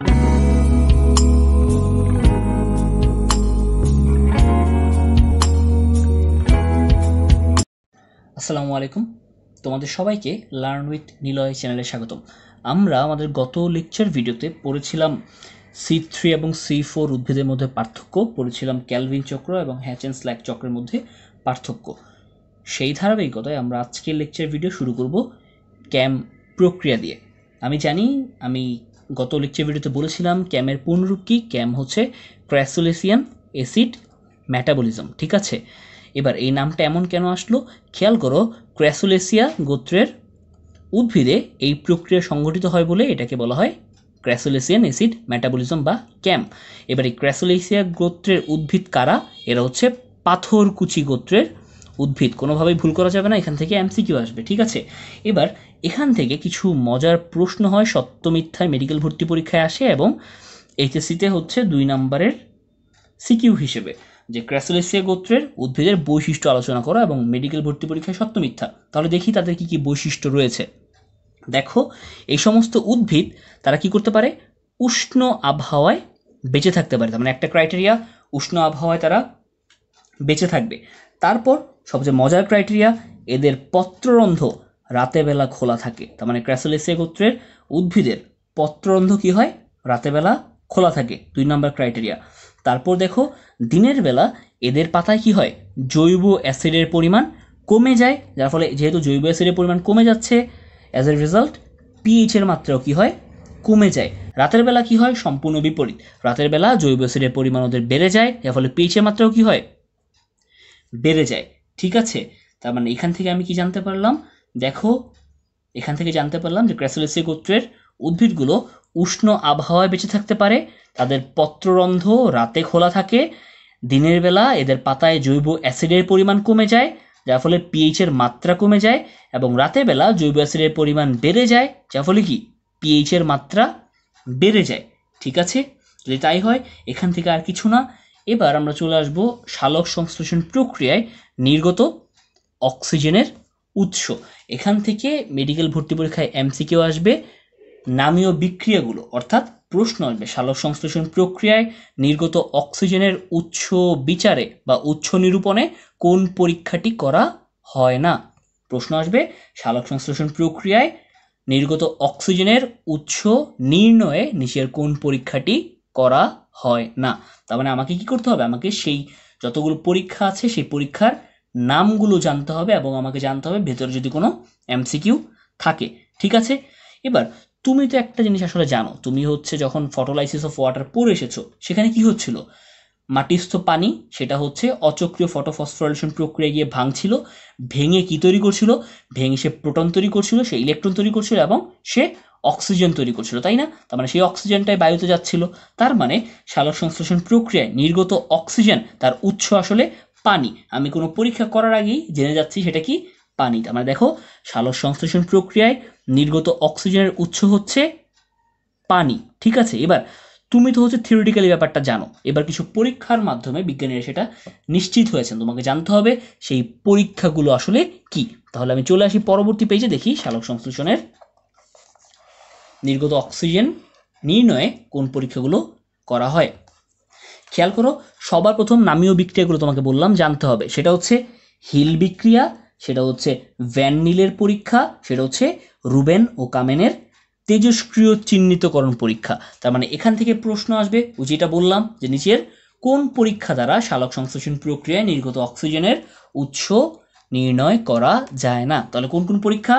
আসসালামু আলাইকুম তোমাদের সবাইকে লার্ন উইথ নিলয় চ্যানেলে স্বাগতম আমরা আমাদের গত লেকচার ভিডিওতে পড়েছিলাম সি থ্রি এবং সি ফোর উদ্ভিদের মধ্যে পার্থক্য পড়েছিলাম ক্যালভিন চক্র এবং হ্যাচেন স্ল্যাক চক্রের মধ্যে পার্থক্য সেই ধারাবাহিকতায় আমরা আজকের লেকচার ভিডিও শুরু করব ক্যাম প্রক্রিয়া দিয়ে আমি জানি আমি গত লেকচার ভিডিওতে বলেছিলাম ক্যামের পূর্ণরূপ কী ক্যাম হচ্ছে ক্র্যাসোলেসিয়ান অ্যাসিড ম্যাটাবলিজম ঠিক আছে এবার এই নামটা এমন কেন আসলো খেয়াল করো ক্র্যাসোলেসিয়া গোত্রের উদ্ভিদে এই প্রক্রিয়া সংঘটিত হয় বলে এটাকে বলা হয় ক্র্যাসোলেসিয়ান অ্যাসিড ম্যাটাবলিজম বা ক্যাম এবার এই ক্র্যাসোলেসিয়া গোত্রের উদ্ভিদ কারা এরা হচ্ছে পাথরকুচি গোত্রের উদ্ভিদ কোনোভাবেই ভুল করা যাবে না এখান থেকে কিউ আসবে ঠিক আছে এবার এখান থেকে কিছু মজার প্রশ্ন হয় সত্য মিথ্যায় মেডিকেল ভর্তি পরীক্ষায় আসে এবং এইচএসসিতে হচ্ছে দুই নম্বরের সিকিউ হিসেবে যে ক্র্যাসোলেসিয়া গোত্রের উদ্ভিদের বৈশিষ্ট্য আলোচনা করা এবং মেডিকেল ভর্তি পরীক্ষায় সত্য মিথ্যা তাহলে দেখি তাদের কী কী বৈশিষ্ট্য রয়েছে দেখো এই সমস্ত উদ্ভিদ তারা কি করতে পারে উষ্ণ আবহাওয়ায় বেঁচে থাকতে পারে তার মানে একটা ক্রাইটেরিয়া উষ্ণ আবহাওয়ায় তারা বেঁচে থাকবে তারপর সবচেয়ে মজার ক্রাইটেরিয়া এদের পত্ররন্ধ বেলা খোলা থাকে তার মানে ক্র্যাসোলেসিয়া গোত্রের উদ্ভিদের পত্ররন্ধ কী হয় বেলা খোলা থাকে দুই নম্বর ক্রাইটেরিয়া তারপর দেখো দিনের বেলা এদের পাতায় কি হয় জৈব অ্যাসিডের পরিমাণ কমে যায় যার ফলে যেহেতু জৈব অ্যাসিডের পরিমাণ কমে যাচ্ছে অ্যাজ এ রেজাল্ট পিএইচের মাত্রাও কি হয় কমে যায় রাতের বেলা কি হয় সম্পূর্ণ বিপরীত রাতের বেলা জৈব অ্যাসিডের পরিমাণ ওদের বেড়ে যায় যার ফলে পিএইচের মাত্রাও কি হয় বেড়ে যায় ঠিক আছে তার মানে এখান থেকে আমি কি জানতে পারলাম দেখো এখান থেকে জানতে পারলাম যে ক্র্যাসোলেসি গোত্রের উদ্ভিদগুলো উষ্ণ আবহাওয়ায় বেঁচে থাকতে পারে তাদের পত্ররন্ধ্র রাতে খোলা থাকে দিনের বেলা এদের পাতায় জৈব অ্যাসিডের পরিমাণ কমে যায় যার ফলে পিএইচের মাত্রা কমে যায় এবং রাতে বেলা জৈব অ্যাসিডের পরিমাণ বেড়ে যায় যার ফলে কি পিএইচের মাত্রা বেড়ে যায় ঠিক আছে যদি তাই হয় এখান থেকে আর কিছু না এবার আমরা চলে আসবো শালক সংশ্লেষণ প্রক্রিয়ায় নির্গত অক্সিজেনের উৎস এখান থেকে মেডিকেল ভর্তি পরীক্ষায় এমসিকিউ আসবে নামীয় বিক্রিয়াগুলো অর্থাৎ প্রশ্ন আসবে সালক সংশ্লেষণ প্রক্রিয়ায় নির্গত অক্সিজেনের উৎস বিচারে বা উৎস নিরূপণে কোন পরীক্ষাটি করা হয় না প্রশ্ন আসবে সালক সংশ্লেষণ প্রক্রিয়ায় নির্গত অক্সিজেনের উৎস নির্ণয়ে নিচের কোন পরীক্ষাটি করা হয় না তার মানে আমাকে কি করতে হবে আমাকে সেই যতগুলো পরীক্ষা আছে সেই পরীক্ষার নামগুলো জানতে হবে এবং আমাকে জানতে হবে ভেতরে যদি কোনো এমসিকিউ থাকে ঠিক আছে এবার তুমি তো একটা জিনিস আসলে জানো তুমি হচ্ছে যখন ফটোলাইসিস অফ ওয়াটার পরে এসেছো সেখানে কি হচ্ছিল মাটিস্থ পানি সেটা হচ্ছে অচক্রিয় ফটোফসফোরেশন প্রক্রিয়া গিয়ে ভাঙছিল ভেঙে কি তৈরি করছিল ভেঙে সে প্রোটন তৈরি করছিল সে ইলেকট্রন তৈরি করছিল এবং সে অক্সিজেন তৈরি করছিল তাই না তার মানে সেই অক্সিজেনটাই বায়ুতে যাচ্ছিল তার মানে সালোক সংশ্লেষণ প্রক্রিয়ায় নির্গত অক্সিজেন তার উৎস আসলে পানি আমি কোনো পরীক্ষা করার আগেই জেনে যাচ্ছি সেটা কি পানি তার মানে দেখো সালস সংশ্লেষণ প্রক্রিয়ায় নির্গত অক্সিজেনের উৎস হচ্ছে পানি ঠিক আছে এবার তুমি তো হচ্ছে থিওরিটিক্যালি ব্যাপারটা জানো এবার কিছু পরীক্ষার মাধ্যমে বিজ্ঞানীরা সেটা নিশ্চিত হয়েছেন তোমাকে জানতে হবে সেই পরীক্ষাগুলো আসলে কি তাহলে আমি চলে আসি পরবর্তী পেজে দেখি সালক সংশ্লেষণের নির্গত অক্সিজেন নির্ণয়ে কোন পরীক্ষাগুলো করা হয় খেয়াল করো সবার প্রথম নামীয় বিক্রিয়াগুলো তোমাকে বললাম জানতে হবে সেটা হচ্ছে হিল বিক্রিয়া সেটা হচ্ছে ভ্যান পরীক্ষা সেটা হচ্ছে রুবেন ও কামেনের তেজস্ক্রিয় চিহ্নিতকরণ পরীক্ষা তার মানে এখান থেকে প্রশ্ন আসবে ও যেটা বললাম যে নিচের কোন পরীক্ষা দ্বারা শালক সংশ্লেষণ প্রক্রিয়ায় নির্গত অক্সিজেনের উৎস নির্ণয় করা যায় না তাহলে কোন কোন পরীক্ষা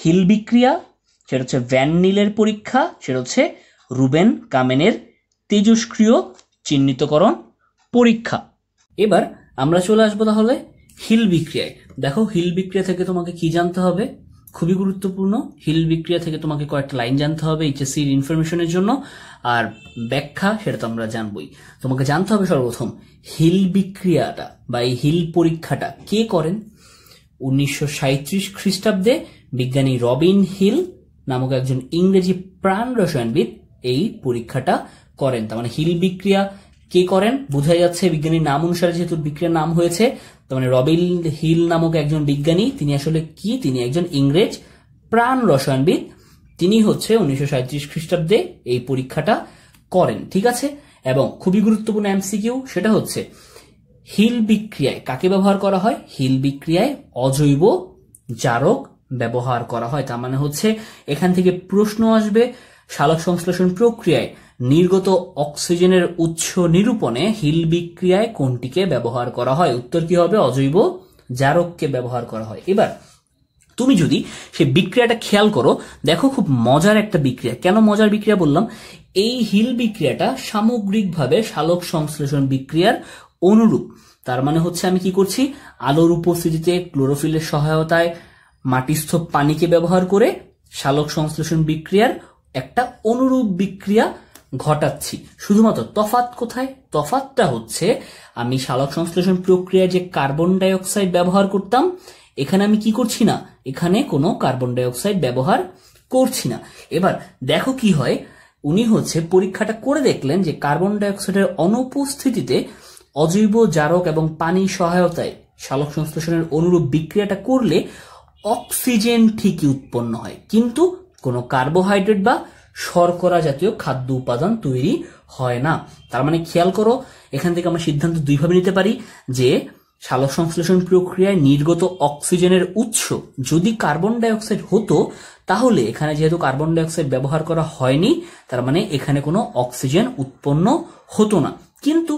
হিল বিক্রিয়া সেটা হচ্ছে ভ্যান পরীক্ষা সেটা হচ্ছে রুবেন কামেনের তেজস্ক্রিয় চিহ্নিতকরণ পরীক্ষা এবার আমরা চলে আসবো তাহলে হিল বিক্রিয়ায় দেখো হিল বিক্রিয়া থেকে তোমাকে কি জানতে হবে খুবই গুরুত্বপূর্ণ হিল বিক্রিয়া থেকে তোমাকে কয়েকটা লাইন জানতে হবে এইচএসসির ইনফরমেশনের জন্য আর ব্যাখ্যা সেটা তো আমরা জানবই তোমাকে জানতে হবে সর্বপ্রথম হিল বিক্রিয়াটা বা এই হিল পরীক্ষাটা কে করেন উনিশশো সাঁত্রিশ খ্রিস্টাব্দে বিজ্ঞানী রবিন হিল নামক একজন ইংরেজি প্রাণ রসায়নবিদ এই পরীক্ষাটা করেন তার মানে হিল বিক্রিয়া কে করেন বোঝা যাচ্ছে বিজ্ঞানীর নাম অনুসারে যেহেতু বিক্রিয়ার নাম হয়েছে তার মানে রবিল হিল নামক একজন বিজ্ঞানী তিনি আসলে কি তিনি একজন ইংরেজ প্রাণ রসায়নবিদ তিনি হচ্ছে উনিশশো সাঁত্রিশ খ্রিস্টাব্দে এই পরীক্ষাটা করেন ঠিক আছে এবং খুবই গুরুত্বপূর্ণ এমসিকিউ সেটা হচ্ছে হিল বিক্রিয়ায় কাকে ব্যবহার করা হয় হিল বিক্রিয়ায় অজৈব জারক ব্যবহার করা হয় তার মানে হচ্ছে এখান থেকে প্রশ্ন আসবে সালক সংশ্লেষণ প্রক্রিয়ায় নির্গত অক্সিজেনের উৎস নিরূপণে হিল বিক্রিয়ায় কোনটিকে ব্যবহার করা হয় উত্তর কি হবে অজৈব জারককে ব্যবহার করা হয় এবার তুমি যদি সেই বিক্রিয়াটা খেয়াল করো দেখো খুব মজার একটা বিক্রিয়া কেন মজার বিক্রিয়া বললাম এই হিল বিক্রিয়াটা সামগ্রিকভাবে সালোক সংশ্লেষণ বিক্রিয়ার অনুরূপ তার মানে হচ্ছে আমি কি করছি আলোর উপস্থিতিতে ক্লোরোফিলের সহায়তায় মাটিস্থ পানিকে ব্যবহার করে সালোক সংশ্লেষণ বিক্রিয়ার একটা অনুরূপ বিক্রিয়া ঘটাচ্ছি শুধুমাত্র তফাত কোথায় তফাতটা হচ্ছে আমি শালক সংশ্লেষণ প্রক্রিয়ায় যে কার্বন ডাইঅক্সাইড ব্যবহার করতাম এখানে আমি কি করছি না এখানে কোনো কার্বন ডাইঅক্সাইড ব্যবহার করছি না এবার দেখো কি হয় উনি হচ্ছে পরীক্ষাটা করে দেখলেন যে কার্বন ডাইঅক্সাইডের অনুপস্থিতিতে অজৈব জারক এবং পানির সহায়তায় শালক সংশ্লেষণের অনুরূপ বিক্রিয়াটা করলে অক্সিজেন ঠিকই উৎপন্ন হয় কিন্তু কোনো কার্বোহাইড্রেট বা শর্করা জাতীয় খাদ্য উপাদান তৈরি হয় না তার মানে খেয়াল করো এখান থেকে আমরা সিদ্ধান্ত দুইভাবে নিতে পারি যে সালোক সংশ্লেষণ প্রক্রিয়ায় নির্গত অক্সিজেনের উৎস যদি কার্বন ডাইঅক্সাইড হতো তাহলে এখানে যেহেতু কার্বন ডাইঅক্সাইড ব্যবহার করা হয়নি তার মানে এখানে কোনো অক্সিজেন উৎপন্ন হতো না কিন্তু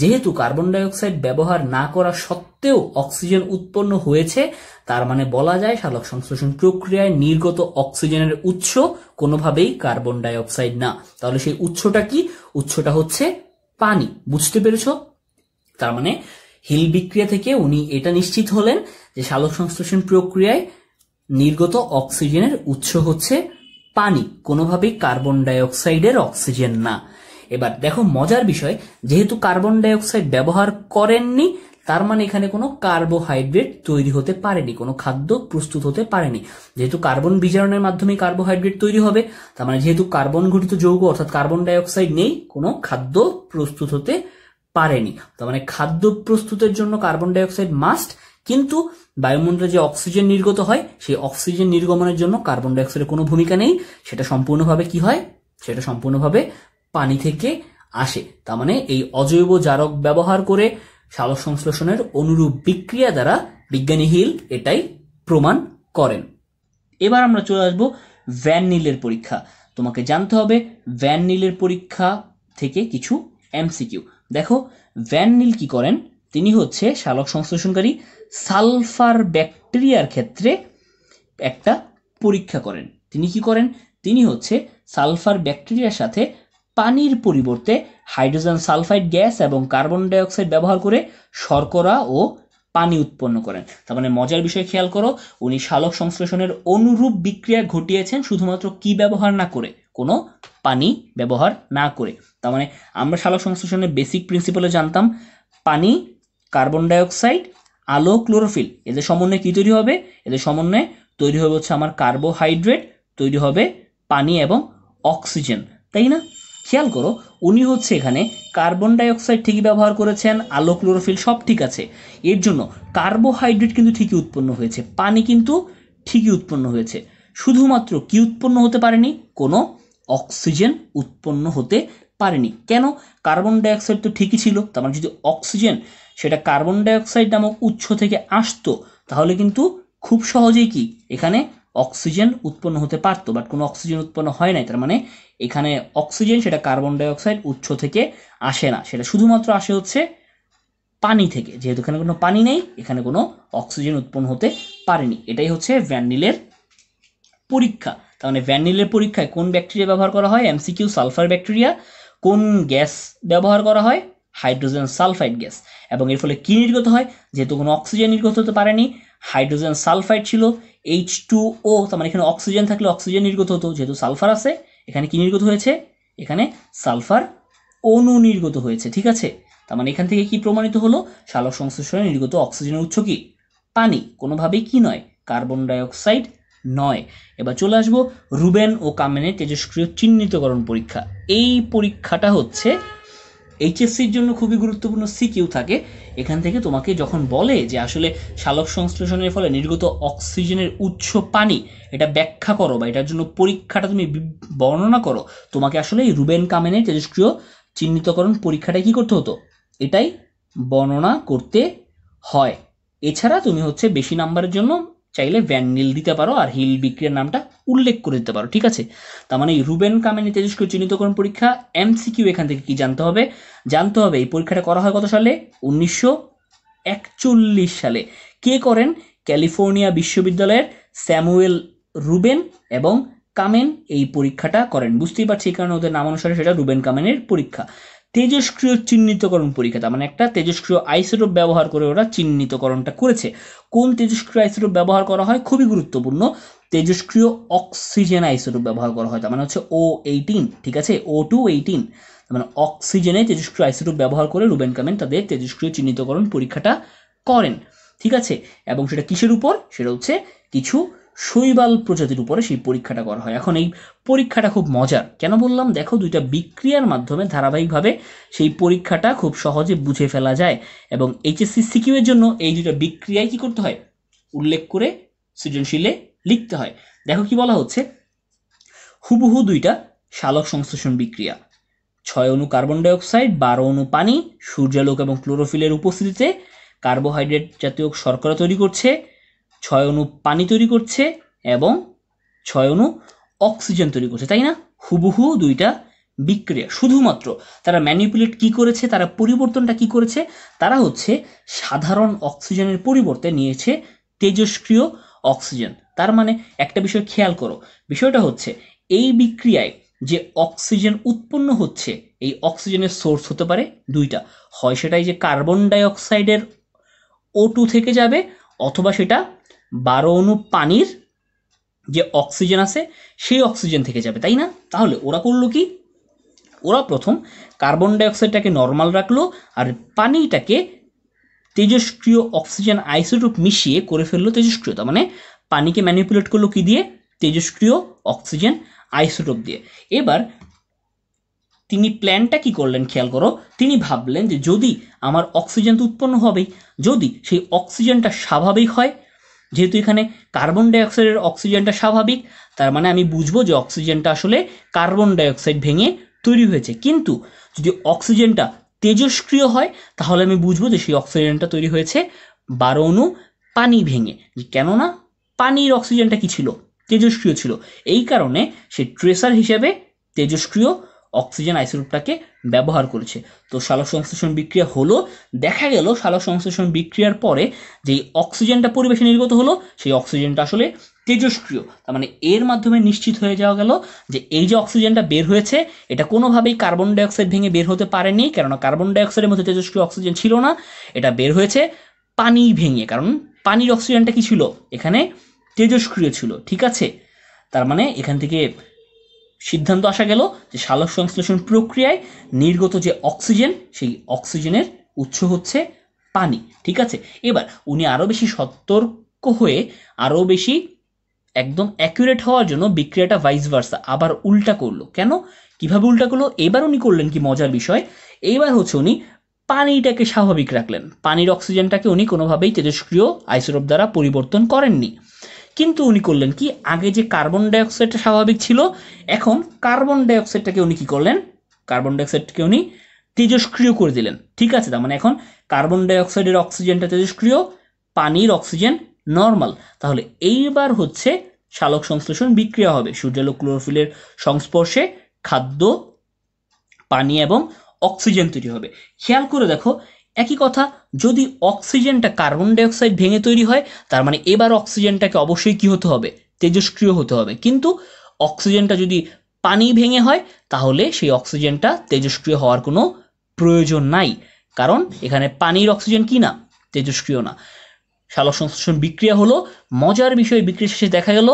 যেহেতু কার্বন ডাইঅক্সাইড ব্যবহার না করা সত্ত্বেও অক্সিজেন উৎপন্ন হয়েছে তার মানে বলা যায় সালক সংশ্লেষণ প্রক্রিয়ায় নির্গত অক্সিজেনের উৎস কোনোভাবেই কার্বন ডাইঅক্সাইড না তাহলে সেই উৎসটা কি উৎসটা হচ্ছে পানি বুঝতে পেরেছ তার মানে হিল বিক্রিয়া থেকে উনি এটা নিশ্চিত হলেন যে সালক সংশ্লেষণ প্রক্রিয়ায় নির্গত অক্সিজেনের উৎস হচ্ছে পানি কোনোভাবেই কার্বন ডাইঅক্সাইডের অক্সিজেন না এবার দেখো মজার বিষয় যেহেতু কার্বন ডাইঅক্সাইড ব্যবহার করেননি তার মানে এখানে কোনো কার্বোহাইড্রেট তৈরি হতে পারেনি কোনো খাদ্য প্রস্তুত হতে পারেনি যেহেতু কার্বন বিজারণের মাধ্যমে কার্বোহাইড্রেট তৈরি হবে তার মানে যেহেতু কার্বন ঘটিত যৌগ অর্থাৎ কার্বন ডাইঅক্সাইড নেই কোনো খাদ্য প্রস্তুত হতে পারেনি তার মানে খাদ্য প্রস্তুতের জন্য কার্বন ডাইঅক্সাইড মাস্ট কিন্তু বায়ুমণ্ডলে যে অক্সিজেন নির্গত হয় সেই অক্সিজেন নির্গমনের জন্য কার্বন ডাইঅক্সাইডের কোনো ভূমিকা নেই সেটা সম্পূর্ণভাবে কি হয় সেটা সম্পূর্ণভাবে পানি থেকে আসে তার মানে এই অজৈব জারক ব্যবহার করে সালক সংশ্লেষণের অনুরূপ বিক্রিয়া দ্বারা বিজ্ঞানী হিল এটাই প্রমাণ করেন এবার আমরা চলে আসবো ভ্যান নীলের পরীক্ষা তোমাকে জানতে হবে ভ্যান নীলের পরীক্ষা থেকে কিছু এমসিকিউ দেখো ভ্যান নীল কি করেন তিনি হচ্ছে সালক সংশ্লেষণকারী সালফার ব্যাকটেরিয়ার ক্ষেত্রে একটা পরীক্ষা করেন তিনি কি করেন তিনি হচ্ছে সালফার ব্যাকটেরিয়ার সাথে পানির পরিবর্তে হাইড্রোজেন সালফাইড গ্যাস এবং কার্বন ডাইঅক্সাইড ব্যবহার করে শর্করা ও পানি উৎপন্ন করেন তার মানে মজার বিষয় খেয়াল করো উনি শালক সংশ্লেষণের অনুরূপ বিক্রিয়া ঘটিয়েছেন শুধুমাত্র কি ব্যবহার না করে কোনো পানি ব্যবহার না করে তার মানে আমরা শালক সংশ্লেষণের বেসিক প্রিন্সিপালে জানতাম পানি কার্বন ডাইঅক্সাইড আলো ক্লোরোফিল এদের সমন্বয়ে কী তৈরি হবে এদের সমন্বয়ে তৈরি হবে হচ্ছে আমার কার্বোহাইড্রেট তৈরি হবে পানি এবং অক্সিজেন তাই না খেয়াল করো উনি হচ্ছে এখানে কার্বন ডাইঅক্সাইড ঠিকই ব্যবহার করেছেন আলো ক্লোরোফিল সব ঠিক আছে এর জন্য কার্বোহাইড্রেট কিন্তু ঠিকই উৎপন্ন হয়েছে পানি কিন্তু ঠিকই উৎপন্ন হয়েছে শুধুমাত্র কি উৎপন্ন হতে পারেনি কোনো অক্সিজেন উৎপন্ন হতে পারেনি কেন কার্বন ডাইঅক্সাইড তো ঠিকই ছিল তার মানে যদি অক্সিজেন সেটা কার্বন ডাইঅক্সাইড নামক উৎস থেকে আসতো তাহলে কিন্তু খুব সহজেই কি এখানে অক্সিজেন উৎপন্ন হতে পারতো বাট কোনো অক্সিজেন উৎপন্ন হয় নাই তার মানে এখানে অক্সিজেন সেটা কার্বন ডাইঅক্সাইড উৎস থেকে আসে না সেটা শুধুমাত্র আসে হচ্ছে পানি থেকে যেহেতু এখানে কোনো পানি নেই এখানে কোনো অক্সিজেন উৎপন্ন হতে পারেনি এটাই হচ্ছে ভ্যানিলের পরীক্ষা তার মানে ভ্যানিলের পরীক্ষায় কোন ব্যাকটেরিয়া ব্যবহার করা হয় এমসিকিউ সালফার ব্যাকটেরিয়া কোন গ্যাস ব্যবহার করা হয় হাইড্রোজেন সালফাইড গ্যাস এবং এর ফলে কী নির্গত হয় যেহেতু কোনো অক্সিজেন নির্গত হতে পারেনি হাইড্রোজেন সালফাইড ছিল এইচ টু ও তার মানে এখানে অক্সিজেন থাকলে অক্সিজেন নির্গত হতো যেহেতু সালফার আছে এখানে কি নির্গত হয়েছে এখানে সালফার অনু নির্গত হয়েছে ঠিক আছে তার মানে এখান থেকে কি প্রমাণিত হলো শালক সংশ্লেষণে নির্গত অক্সিজেনের উৎস কি পানি কোনোভাবেই কি নয় কার্বন ডাইঅক্সাইড নয় এবার চলে আসবো রুবেন ও কামেনের তেজস্ক্রিয় চিহ্নিতকরণ পরীক্ষা এই পরীক্ষাটা হচ্ছে এইচএসসির জন্য খুবই গুরুত্বপূর্ণ সিকিউ থাকে এখান থেকে তোমাকে যখন বলে যে আসলে শালক সংশ্লেষণের ফলে নির্গত অক্সিজেনের উৎস পানি এটা ব্যাখ্যা করো বা এটার জন্য পরীক্ষাটা তুমি বর্ণনা করো তোমাকে আসলে এই রুবেন কামেনের তেজস্ক্রিয় চিহ্নিতকরণ পরীক্ষাটা কি করতে হতো এটাই বর্ণনা করতে হয় এছাড়া তুমি হচ্ছে বেশি নাম্বারের জন্য চাইলে ভ্যাননিল দিতে পারো আর হিল বিক্রিয়ার নামটা উল্লেখ করে দিতে পারো ঠিক আছে তার মানে রুবেন কামেনি তেজস্ক চিহ্নিতকরণ পরীক্ষা এমসিকিউ এখান থেকে কি জানতে হবে জানতে হবে এই পরীক্ষাটা করা হয় কত সালে উনিশশো একচল্লিশ সালে কে করেন ক্যালিফোর্নিয়া বিশ্ববিদ্যালয়ের স্যামুয়েল রুবেন এবং কামেন এই পরীক্ষাটা করেন বুঝতেই পারছি কারণে ওদের নাম অনুসারে সেটা রুবেন কামেনের পরীক্ষা তেজস্ক্রিয় চিহ্নিতকরণ পরীক্ষাটা মানে একটা তেজস্ক্রিয় আইসোটোপ ব্যবহার করে ওরা চিহ্নিতকরণটা করেছে কোন তেজস্ক্রিয় আইসোটোপ ব্যবহার করা হয় খুবই গুরুত্বপূর্ণ তেজস্ক্রিয় অক্সিজেন আইসোটোপ ব্যবহার করা হয় তার মানে হচ্ছে ও এইটিন ঠিক আছে ও টু এইটিন মানে অক্সিজেনে তেজস্ক্রিয় আইসোটোপ ব্যবহার করে রুবেন কামেন তাদের তেজস্ক্রিয় চিহ্নিতকরণ পরীক্ষাটা করেন ঠিক আছে এবং সেটা কিসের উপর সেটা হচ্ছে কিছু শৈবাল প্রজাতির উপরে সেই পরীক্ষাটা করা হয় এখন এই পরীক্ষাটা খুব মজার কেন বললাম দেখো দুইটা বিক্রিয়ার মাধ্যমে ধারাবাহিকভাবে সেই পরীক্ষাটা খুব সহজে বুঝে ফেলা যায় এবং এইচএসসি সিকিউ জন্য এই দুইটা বিক্রিয়ায় কী করতে হয় উল্লেখ করে সৃজনশীলে লিখতে হয় দেখো কি বলা হচ্ছে হুবহু দুইটা শালক সংশ্লেষণ বিক্রিয়া ছয় অণু কার্বন ডাইঅক্সাইড বারো অণু পানি সূর্যালোক এবং ক্লোরোফিলের উপস্থিতিতে কার্বোহাইড্রেট জাতীয় শর্করা তৈরি করছে ছয় অণু পানি তৈরি করছে এবং ছয় অণু অক্সিজেন তৈরি করছে তাই না হুবহু দুইটা বিক্রিয়া শুধুমাত্র তারা ম্যানিপুলেট কি করেছে তারা পরিবর্তনটা কি করেছে তারা হচ্ছে সাধারণ অক্সিজেনের পরিবর্তে নিয়েছে তেজস্ক্রিয় অক্সিজেন তার মানে একটা বিষয় খেয়াল করো বিষয়টা হচ্ছে এই বিক্রিয়ায় যে অক্সিজেন উৎপন্ন হচ্ছে এই অক্সিজেনের সোর্স হতে পারে দুইটা হয় সেটাই যে কার্বন ডাইঅক্সাইডের ও টু থেকে যাবে অথবা সেটা বারো অণু পানির যে অক্সিজেন আছে সেই অক্সিজেন থেকে যাবে তাই না তাহলে ওরা করলো কি ওরা প্রথম কার্বন ডাইঅক্সাইডটাকে নর্মাল রাখলো আর পানিটাকে তেজস্ক্রিয় অক্সিজেন আইসোটোপ মিশিয়ে করে ফেললো তেজস্ক্রিয়তা মানে পানিকে ম্যানিপুলেট করলো কি দিয়ে তেজস্ক্রিয় অক্সিজেন আইসোটোপ দিয়ে এবার তিনি প্ল্যানটা কি করলেন খেয়াল করো তিনি ভাবলেন যে যদি আমার অক্সিজেন তো উৎপন্ন হবেই যদি সেই অক্সিজেনটা স্বাভাবিক হয় যেহেতু এখানে কার্বন ডাইঅক্সাইডের অক্সিজেনটা স্বাভাবিক তার মানে আমি বুঝবো যে অক্সিজেনটা আসলে কার্বন ডাইঅক্সাইড ভেঙে তৈরি হয়েছে কিন্তু যদি অক্সিজেনটা তেজস্ক্রিয় হয় তাহলে আমি বুঝবো যে সেই অক্সিজেনটা তৈরি হয়েছে বারো অনু পানি ভেঙে কেননা পানির অক্সিজেনটা কি ছিল তেজস্ক্রিয় ছিল এই কারণে সে ট্রেসার হিসেবে তেজস্ক্রিয় অক্সিজেন আইসোটোপটাকে ব্যবহার করেছে তো সংশ্লেষণ বিক্রিয়া হলো দেখা গেল সংশ্লেষণ বিক্রিয়ার পরে যেই অক্সিজেনটা পরিবেশে নির্গত হলো সেই অক্সিজেনটা আসলে তেজস্ক্রিয় তার মানে এর মাধ্যমে নিশ্চিত হয়ে যাওয়া গেল যে এই যে অক্সিজেনটা বের হয়েছে এটা কোনোভাবেই কার্বন ডাইঅক্সাইড ভেঙে বের হতে পারেনি কেননা কার্বন ডাইঅক্সাইডের মধ্যে তেজস্ক্রিয় অক্সিজেন ছিল না এটা বের হয়েছে পানি ভেঙে কারণ পানির অক্সিজেনটা কি ছিল এখানে তেজস্ক্রিয় ছিল ঠিক আছে তার মানে এখান থেকে সিদ্ধান্ত আসা গেল যে সালোক সংশ্লেষণ প্রক্রিয়ায় নির্গত যে অক্সিজেন সেই অক্সিজেনের উৎস হচ্ছে পানি ঠিক আছে এবার উনি আরও বেশি সতর্ক হয়ে আরও বেশি একদম অ্যাকুরেট হওয়ার জন্য বিক্রিয়াটা ভাইস ভার্সা আবার উল্টা করলো কেন কিভাবে উল্টা করলো এবার উনি করলেন কি মজার বিষয় এইবার হচ্ছে উনি পানিটাকে স্বাভাবিক রাখলেন পানির অক্সিজেনটাকে উনি কোনোভাবেই তেজস্ক্রিয় আইসোরোপ দ্বারা পরিবর্তন করেননি কিন্তু উনি করলেন কি আগে যে কার্বন ডাইঅক্সাইডটা স্বাভাবিক ছিল এখন কার্বন ডাইঅক্সাইডটাকে উনি কী করলেন কার্বন ডাইঅক্সাইডকে উনি তেজস্ক্রিয় করে দিলেন ঠিক আছে তার মানে এখন কার্বন ডাইঅক্সাইডের অক্সিজেনটা তেজস্ক্রিয় পানির অক্সিজেন নর্মাল তাহলে এইবার হচ্ছে শালক সংশ্লেষণ বিক্রিয়া হবে সূর্যালো ক্লোরোফিলের সংস্পর্শে খাদ্য পানি এবং অক্সিজেন তৈরি হবে খেয়াল করে দেখো একই কথা যদি অক্সিজেনটা কার্বন ডাইঅক্সাইড ভেঙে তৈরি হয় তার মানে এবার অক্সিজেনটাকে অবশ্যই কী হতে হবে তেজস্ক্রিয় হতে হবে কিন্তু অক্সিজেনটা যদি পানি ভেঙে হয় তাহলে সেই অক্সিজেনটা তেজস্ক্রিয় হওয়ার কোনো প্রয়োজন নাই কারণ এখানে পানির অক্সিজেন কি না তেজস্ক্রিয় না সালসংশ্লেষণ বিক্রিয়া হলো মজার বিষয় বিক্রিয়া শেষে দেখা গেল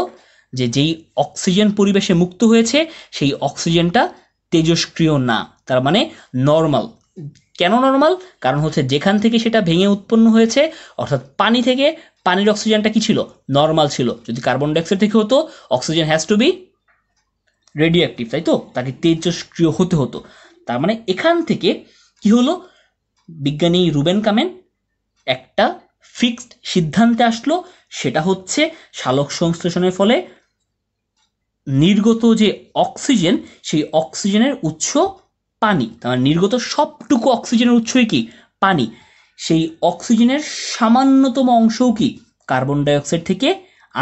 যে যেই অক্সিজেন পরিবেশে মুক্ত হয়েছে সেই অক্সিজেনটা তেজস্ক্রিয় না তার মানে নর্মাল কেন নর্মাল কারণ হচ্ছে যেখান থেকে সেটা ভেঙে উৎপন্ন হয়েছে অর্থাৎ পানি থেকে পানির অক্সিজেনটা কি ছিল নর্মাল ছিল যদি কার্বন ডাইঅক্সাইড থেকে হতো oxygen has to be radioactive তাই তো তাকে তেজস্ক্রিয় হতে হতো তার মানে এখান থেকে কি হলো বিজ্ঞানী রুবেন কামেন একটা ফিক্সড সিদ্ধান্তে আসলো সেটা হচ্ছে শালক সংশ্লেষণের ফলে নির্গত যে অক্সিজেন সেই অক্সিজেনের উৎস পানি তার নির্গত সবটুকু অক্সিজেনের উৎসই কি পানি সেই অক্সিজেনের সামান্যতম অংশও কি কার্বন ডাইঅক্সাইড থেকে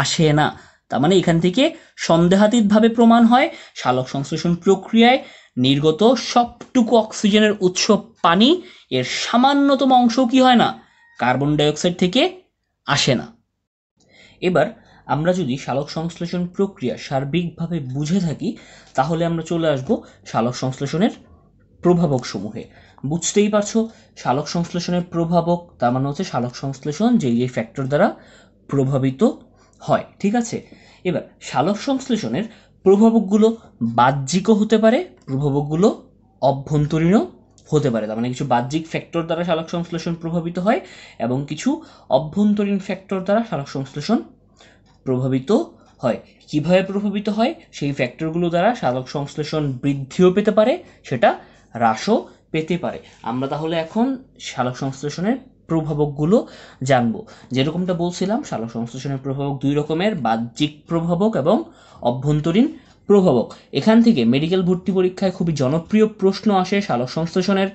আসে না তার মানে এখান থেকে সন্দেহাতীতভাবে প্রমাণ হয় শালক সংশ্লেষণ প্রক্রিয়ায় নির্গত সবটুকু অক্সিজেনের উৎস পানি এর সামান্যতম অংশও কি হয় না কার্বন ডাইঅক্সাইড থেকে আসে না এবার আমরা যদি শালক সংশ্লেষণ প্রক্রিয়া সার্বিকভাবে বুঝে থাকি তাহলে আমরা চলে আসব শালক সংশ্লেষণের প্রভাবকসমূহে বুঝতেই পারছো শালক সংশ্লেষণের প্রভাবক তার মানে হচ্ছে শালক সংশ্লেষণ যেই যেই ফ্যাক্টর দ্বারা প্রভাবিত হয় ঠিক আছে এবার শালক সংশ্লেষণের প্রভাবকগুলো বাহ্যিকও হতে পারে প্রভাবকগুলো অভ্যন্তরীণও হতে পারে তার মানে কিছু বাহ্যিক ফ্যাক্টর দ্বারা সালোক সংশ্লেষণ প্রভাবিত হয় এবং কিছু অভ্যন্তরীণ ফ্যাক্টর দ্বারা শালক সংশ্লেষণ প্রভাবিত হয় কীভাবে প্রভাবিত হয় সেই ফ্যাক্টরগুলো দ্বারা শালক সংশ্লেষণ বৃদ্ধিও পেতে পারে সেটা হ্রাসও পেতে পারে আমরা তাহলে এখন শালক সংশ্লেষণের প্রভাবকগুলো জানব যেরকমটা বলছিলাম শালক সংশ্লেষণের প্রভাবক দুই রকমের বাহ্যিক প্রভাবক এবং অভ্যন্তরীণ প্রভাবক এখান থেকে মেডিকেল ভর্তি পরীক্ষায় খুবই জনপ্রিয় প্রশ্ন আসে শালক সংশ্লেষণের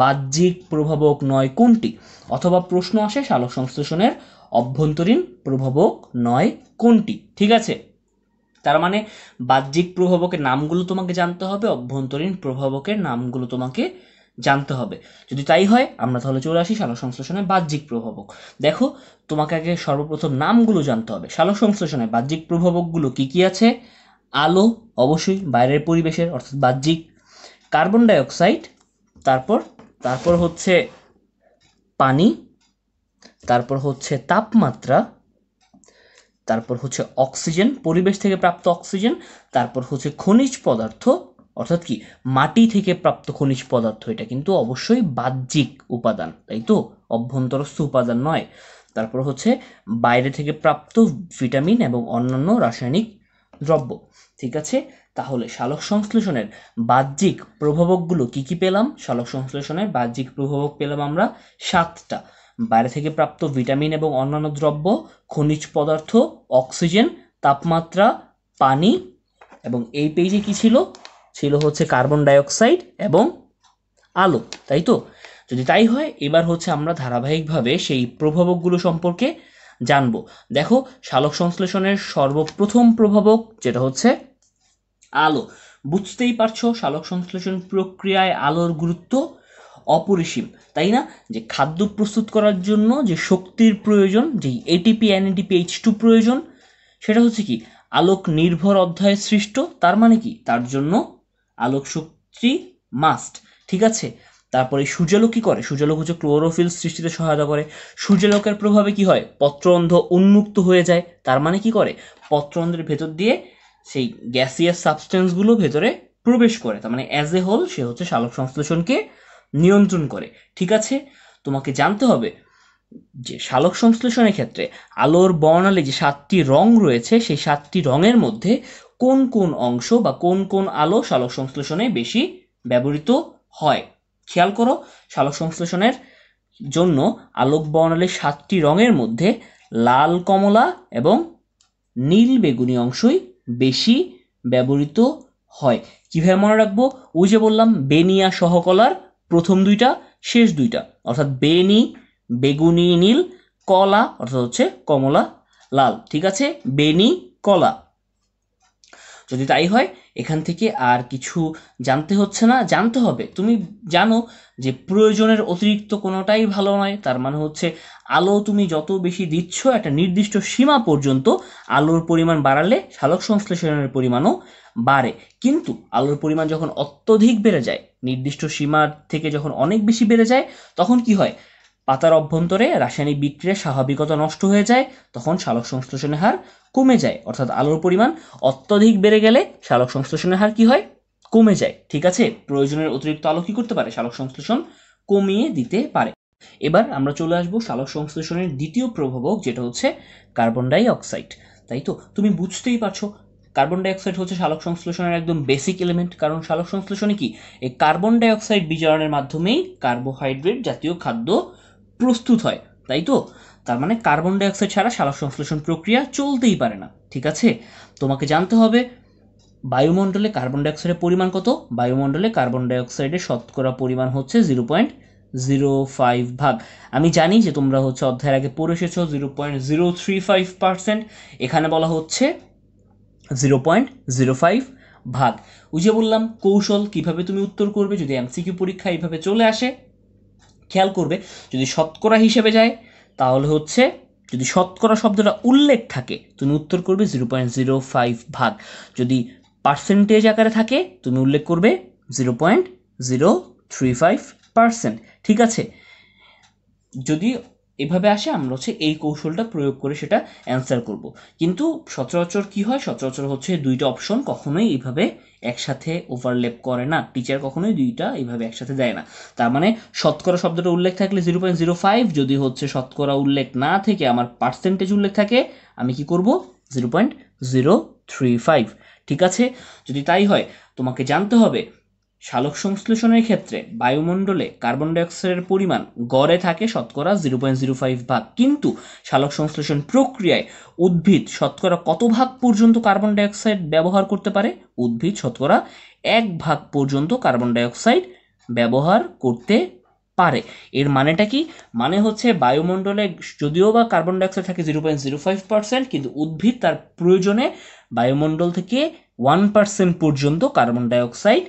বাহ্যিক প্রভাবক নয় কোনটি অথবা প্রশ্ন আসে শালক সংশ্লেষণের অভ্যন্তরীণ প্রভাবক নয় কোনটি ঠিক আছে তার মানে বাহ্যিক প্রভাবকের নামগুলো তোমাকে জানতে হবে অভ্যন্তরীণ প্রভাবকের নামগুলো তোমাকে জানতে হবে যদি তাই হয় আমরা তাহলে চলে আসি সালোক সংশ্লেষণে বাহ্যিক প্রভাবক দেখো তোমাকে আগে সর্বপ্রথম নামগুলো জানতে হবে সালোক সংশ্লেষণে বাহ্যিক প্রভাবকগুলো কি কি আছে আলো অবশ্যই বাইরের পরিবেশের অর্থাৎ বাহ্যিক কার্বন ডাইঅক্সাইড তারপর তারপর হচ্ছে পানি তারপর হচ্ছে তাপমাত্রা তারপর হচ্ছে অক্সিজেন পরিবেশ থেকে প্রাপ্ত অক্সিজেন তারপর হচ্ছে খনিজ পদার্থ অর্থাৎ কি মাটি থেকে প্রাপ্ত খনিজ পদার্থ এটা কিন্তু অবশ্যই বাহ্যিক উপাদান তাই তো অভ্যন্তরস্থ উপাদান নয় তারপর হচ্ছে বাইরে থেকে প্রাপ্ত ভিটামিন এবং অন্যান্য রাসায়নিক দ্রব্য ঠিক আছে তাহলে শালক সংশ্লেষণের বাহ্যিক প্রভাবকগুলো কি কি পেলাম শালক সংশ্লেষণের বাহ্যিক প্রভাবক পেলাম আমরা সাতটা বাইরে থেকে প্রাপ্ত ভিটামিন এবং অন্যান্য দ্রব্য খনিজ পদার্থ অক্সিজেন তাপমাত্রা পানি এবং এই পেজে কি ছিল ছিল হচ্ছে কার্বন ডাইঅক্সাইড এবং আলো তাই তো যদি তাই হয় এবার হচ্ছে আমরা ধারাবাহিকভাবে সেই প্রভাবকগুলো সম্পর্কে জানব দেখো শালক সংশ্লেষণের সর্বপ্রথম প্রভাবক যেটা হচ্ছে আলো বুঝতেই পারছো শালক সংশ্লেষণ প্রক্রিয়ায় আলোর গুরুত্ব অপরিসীম তাই না যে খাদ্য প্রস্তুত করার জন্য যে শক্তির প্রয়োজন যেই এটিপি এনএডিপি এইচ টু প্রয়োজন সেটা হচ্ছে কি আলোক নির্ভর অধ্যায়ে সৃষ্ট তার মানে কি তার জন্য আলোক শক্তি মাস্ট ঠিক আছে তারপরে সূর্যালোক কী করে সূর্যালোক হচ্ছে ক্লোরোফিল সৃষ্টিতে সহায়তা করে সূর্যালোকের প্রভাবে কি হয় পত্রন্ধ উন্মুক্ত হয়ে যায় তার মানে কি করে পত্রন্ধের ভেতর দিয়ে সেই গ্যাসিয়াস সাবস্টেন্সগুলো ভেতরে প্রবেশ করে তার মানে অ্যাজ এ হোল সে হচ্ছে সালোক সংশ্লেষণকে নিয়ন্ত্রণ করে ঠিক আছে তোমাকে জানতে হবে যে সালোক সংশ্লেষণের ক্ষেত্রে আলোর বর্ণালে যে সাতটি রং রয়েছে সেই সাতটি রঙের মধ্যে কোন কোন অংশ বা কোন কোন আলো শালক সংশ্লেষণে বেশি ব্যবহৃত হয় খেয়াল করো শালক সংশ্লেষণের জন্য আলোক বর্ণালীর সাতটি রঙের মধ্যে লাল কমলা এবং নীল বেগুনি অংশই বেশি ব্যবহৃত হয় কীভাবে মনে রাখবো ওই যে বললাম বেনিয়া সহকলার প্রথম দুইটা শেষ দুইটা অর্থাৎ বেনি বেগুনি নীল কলা অর্থাৎ হচ্ছে কমলা লাল ঠিক আছে বেনি কলা যদি তাই হয় এখান থেকে আর কিছু জানতে হচ্ছে না জানতে হবে তুমি জানো যে প্রয়োজনের অতিরিক্ত কোনোটাই ভালো নয় তার মানে হচ্ছে আলো তুমি যত বেশি দিচ্ছ একটা নির্দিষ্ট সীমা পর্যন্ত আলোর পরিমাণ বাড়ালে সালোক সংশ্লেষণের পরিমাণও বাড়ে কিন্তু আলোর পরিমাণ যখন অত্যধিক বেড়ে যায় নির্দিষ্ট সীমার থেকে যখন অনেক বেশি বেড়ে যায় তখন কি হয় পাতার অভ্যন্তরে রাসায়নিক বিক্রিয়া স্বাভাবিকতা নষ্ট হয়ে যায় তখন শালক সংশ্লেষণের হার কমে যায় অর্থাৎ আলোর পরিমাণ অত্যধিক বেড়ে গেলে শালক সংশ্লেষণের হার কি হয় কমে যায় ঠিক আছে প্রয়োজনের অতিরিক্ত আলো কি করতে পারে শালক সংশ্লেষণ কমিয়ে দিতে পারে এবার আমরা চলে আসব শালক সংশ্লেষণের দ্বিতীয় প্রভাবক যেটা হচ্ছে কার্বন ডাই অক্সাইড তাই তো তুমি বুঝতেই পারছো কার্বন ডাইঅক্সাইড হচ্ছে শালক সংশ্লেষণের একদম বেসিক এলিমেন্ট কারণ শালক সংশ্লেষণে কি এই কার্বন ডাইঅক্সাইড বিজারণের মাধ্যমেই কার্বোহাইড্রেট জাতীয় খাদ্য প্রস্তুত হয় তাই তো তার মানে কার্বন ডাইঅক্সাইড ছাড়া সালা সংশ্লেষণ প্রক্রিয়া চলতেই পারে না ঠিক আছে তোমাকে জানতে হবে বায়ুমণ্ডলে কার্বন ডাইঅক্সাইডের পরিমাণ কত বায়ুমণ্ডলে কার্বন ডাইঅক্সাইডের শতকরা পরিমাণ হচ্ছে জিরো পয়েন্ট জিরো ফাইভ ভাগ আমি জানি যে তোমরা হচ্ছে অধ্যায়ের আগে পড়ে এসেছো zero point zero three five percent এখানে বলা হচ্ছে জিরো পয়েন্ট জিরো ফাইভ ভাগ ওই যে বললাম কৌশল কীভাবে তুমি উত্তর করবে যদি এমসিকিউ পরীক্ষা এইভাবে চলে আসে খেয়াল করবে যদি শতকরা হিসেবে যায় তাহলে হচ্ছে যদি শতকরা শব্দটা উল্লেখ থাকে তুমি উত্তর করবে জিরো পয়েন্ট জিরো ফাইভ ভাগ যদি পার্সেন্টেজ আকারে থাকে তুমি উল্লেখ করবে zero point zero three five percent ঠিক আছে যদি এভাবে আসে আমরা হচ্ছে এই কৌশলটা প্রয়োগ করে সেটা অ্যান্সার করব কিন্তু সচরাচর কি হয় সচরাচর হচ্ছে দুইটা অপশন কখনোই এভাবে একসাথে ওভারলেপ করে না টিচার কখনোই দুইটা এইভাবে একসাথে দেয় না তার মানে শতকরা শব্দটা উল্লেখ থাকলে জিরো পয়েন্ট জিরো ফাইভ যদি হচ্ছে শতকরা উল্লেখ না থেকে আমার পার্সেন্টেজ উল্লেখ থাকে আমি কি করব zero point zero three five ঠিক আছে যদি তাই হয় তোমাকে জানতে হবে সংশ্লেষণের ক্ষেত্রে বায়ুমণ্ডলে কার্বন ডাইঅক্সাইডের পরিমাণ গড়ে থাকে শতকরা জিরো পয়েন্ট জিরো ফাইভ ভাগ কিন্তু সংশ্লেষণ প্রক্রিয়ায় উদ্ভিদ শতকরা কত ভাগ পর্যন্ত কার্বন ডাইঅক্সাইড ব্যবহার করতে পারে উদ্ভিদ শতকরা এক ভাগ পর্যন্ত কার্বন ডাইঅক্সাইড ব্যবহার করতে পারে এর মানেটা কি মানে হচ্ছে বায়ুমণ্ডলে যদিও বা কার্বন ডাইঅক্সাইড থাকে zero point zero five percent কিন্তু উদ্ভিদ তার প্রয়োজনে বায়ুমণ্ডল থেকে ওয়ান পার্সেন্ট পর্যন্ত কার্বন ডাইঅক্সাইড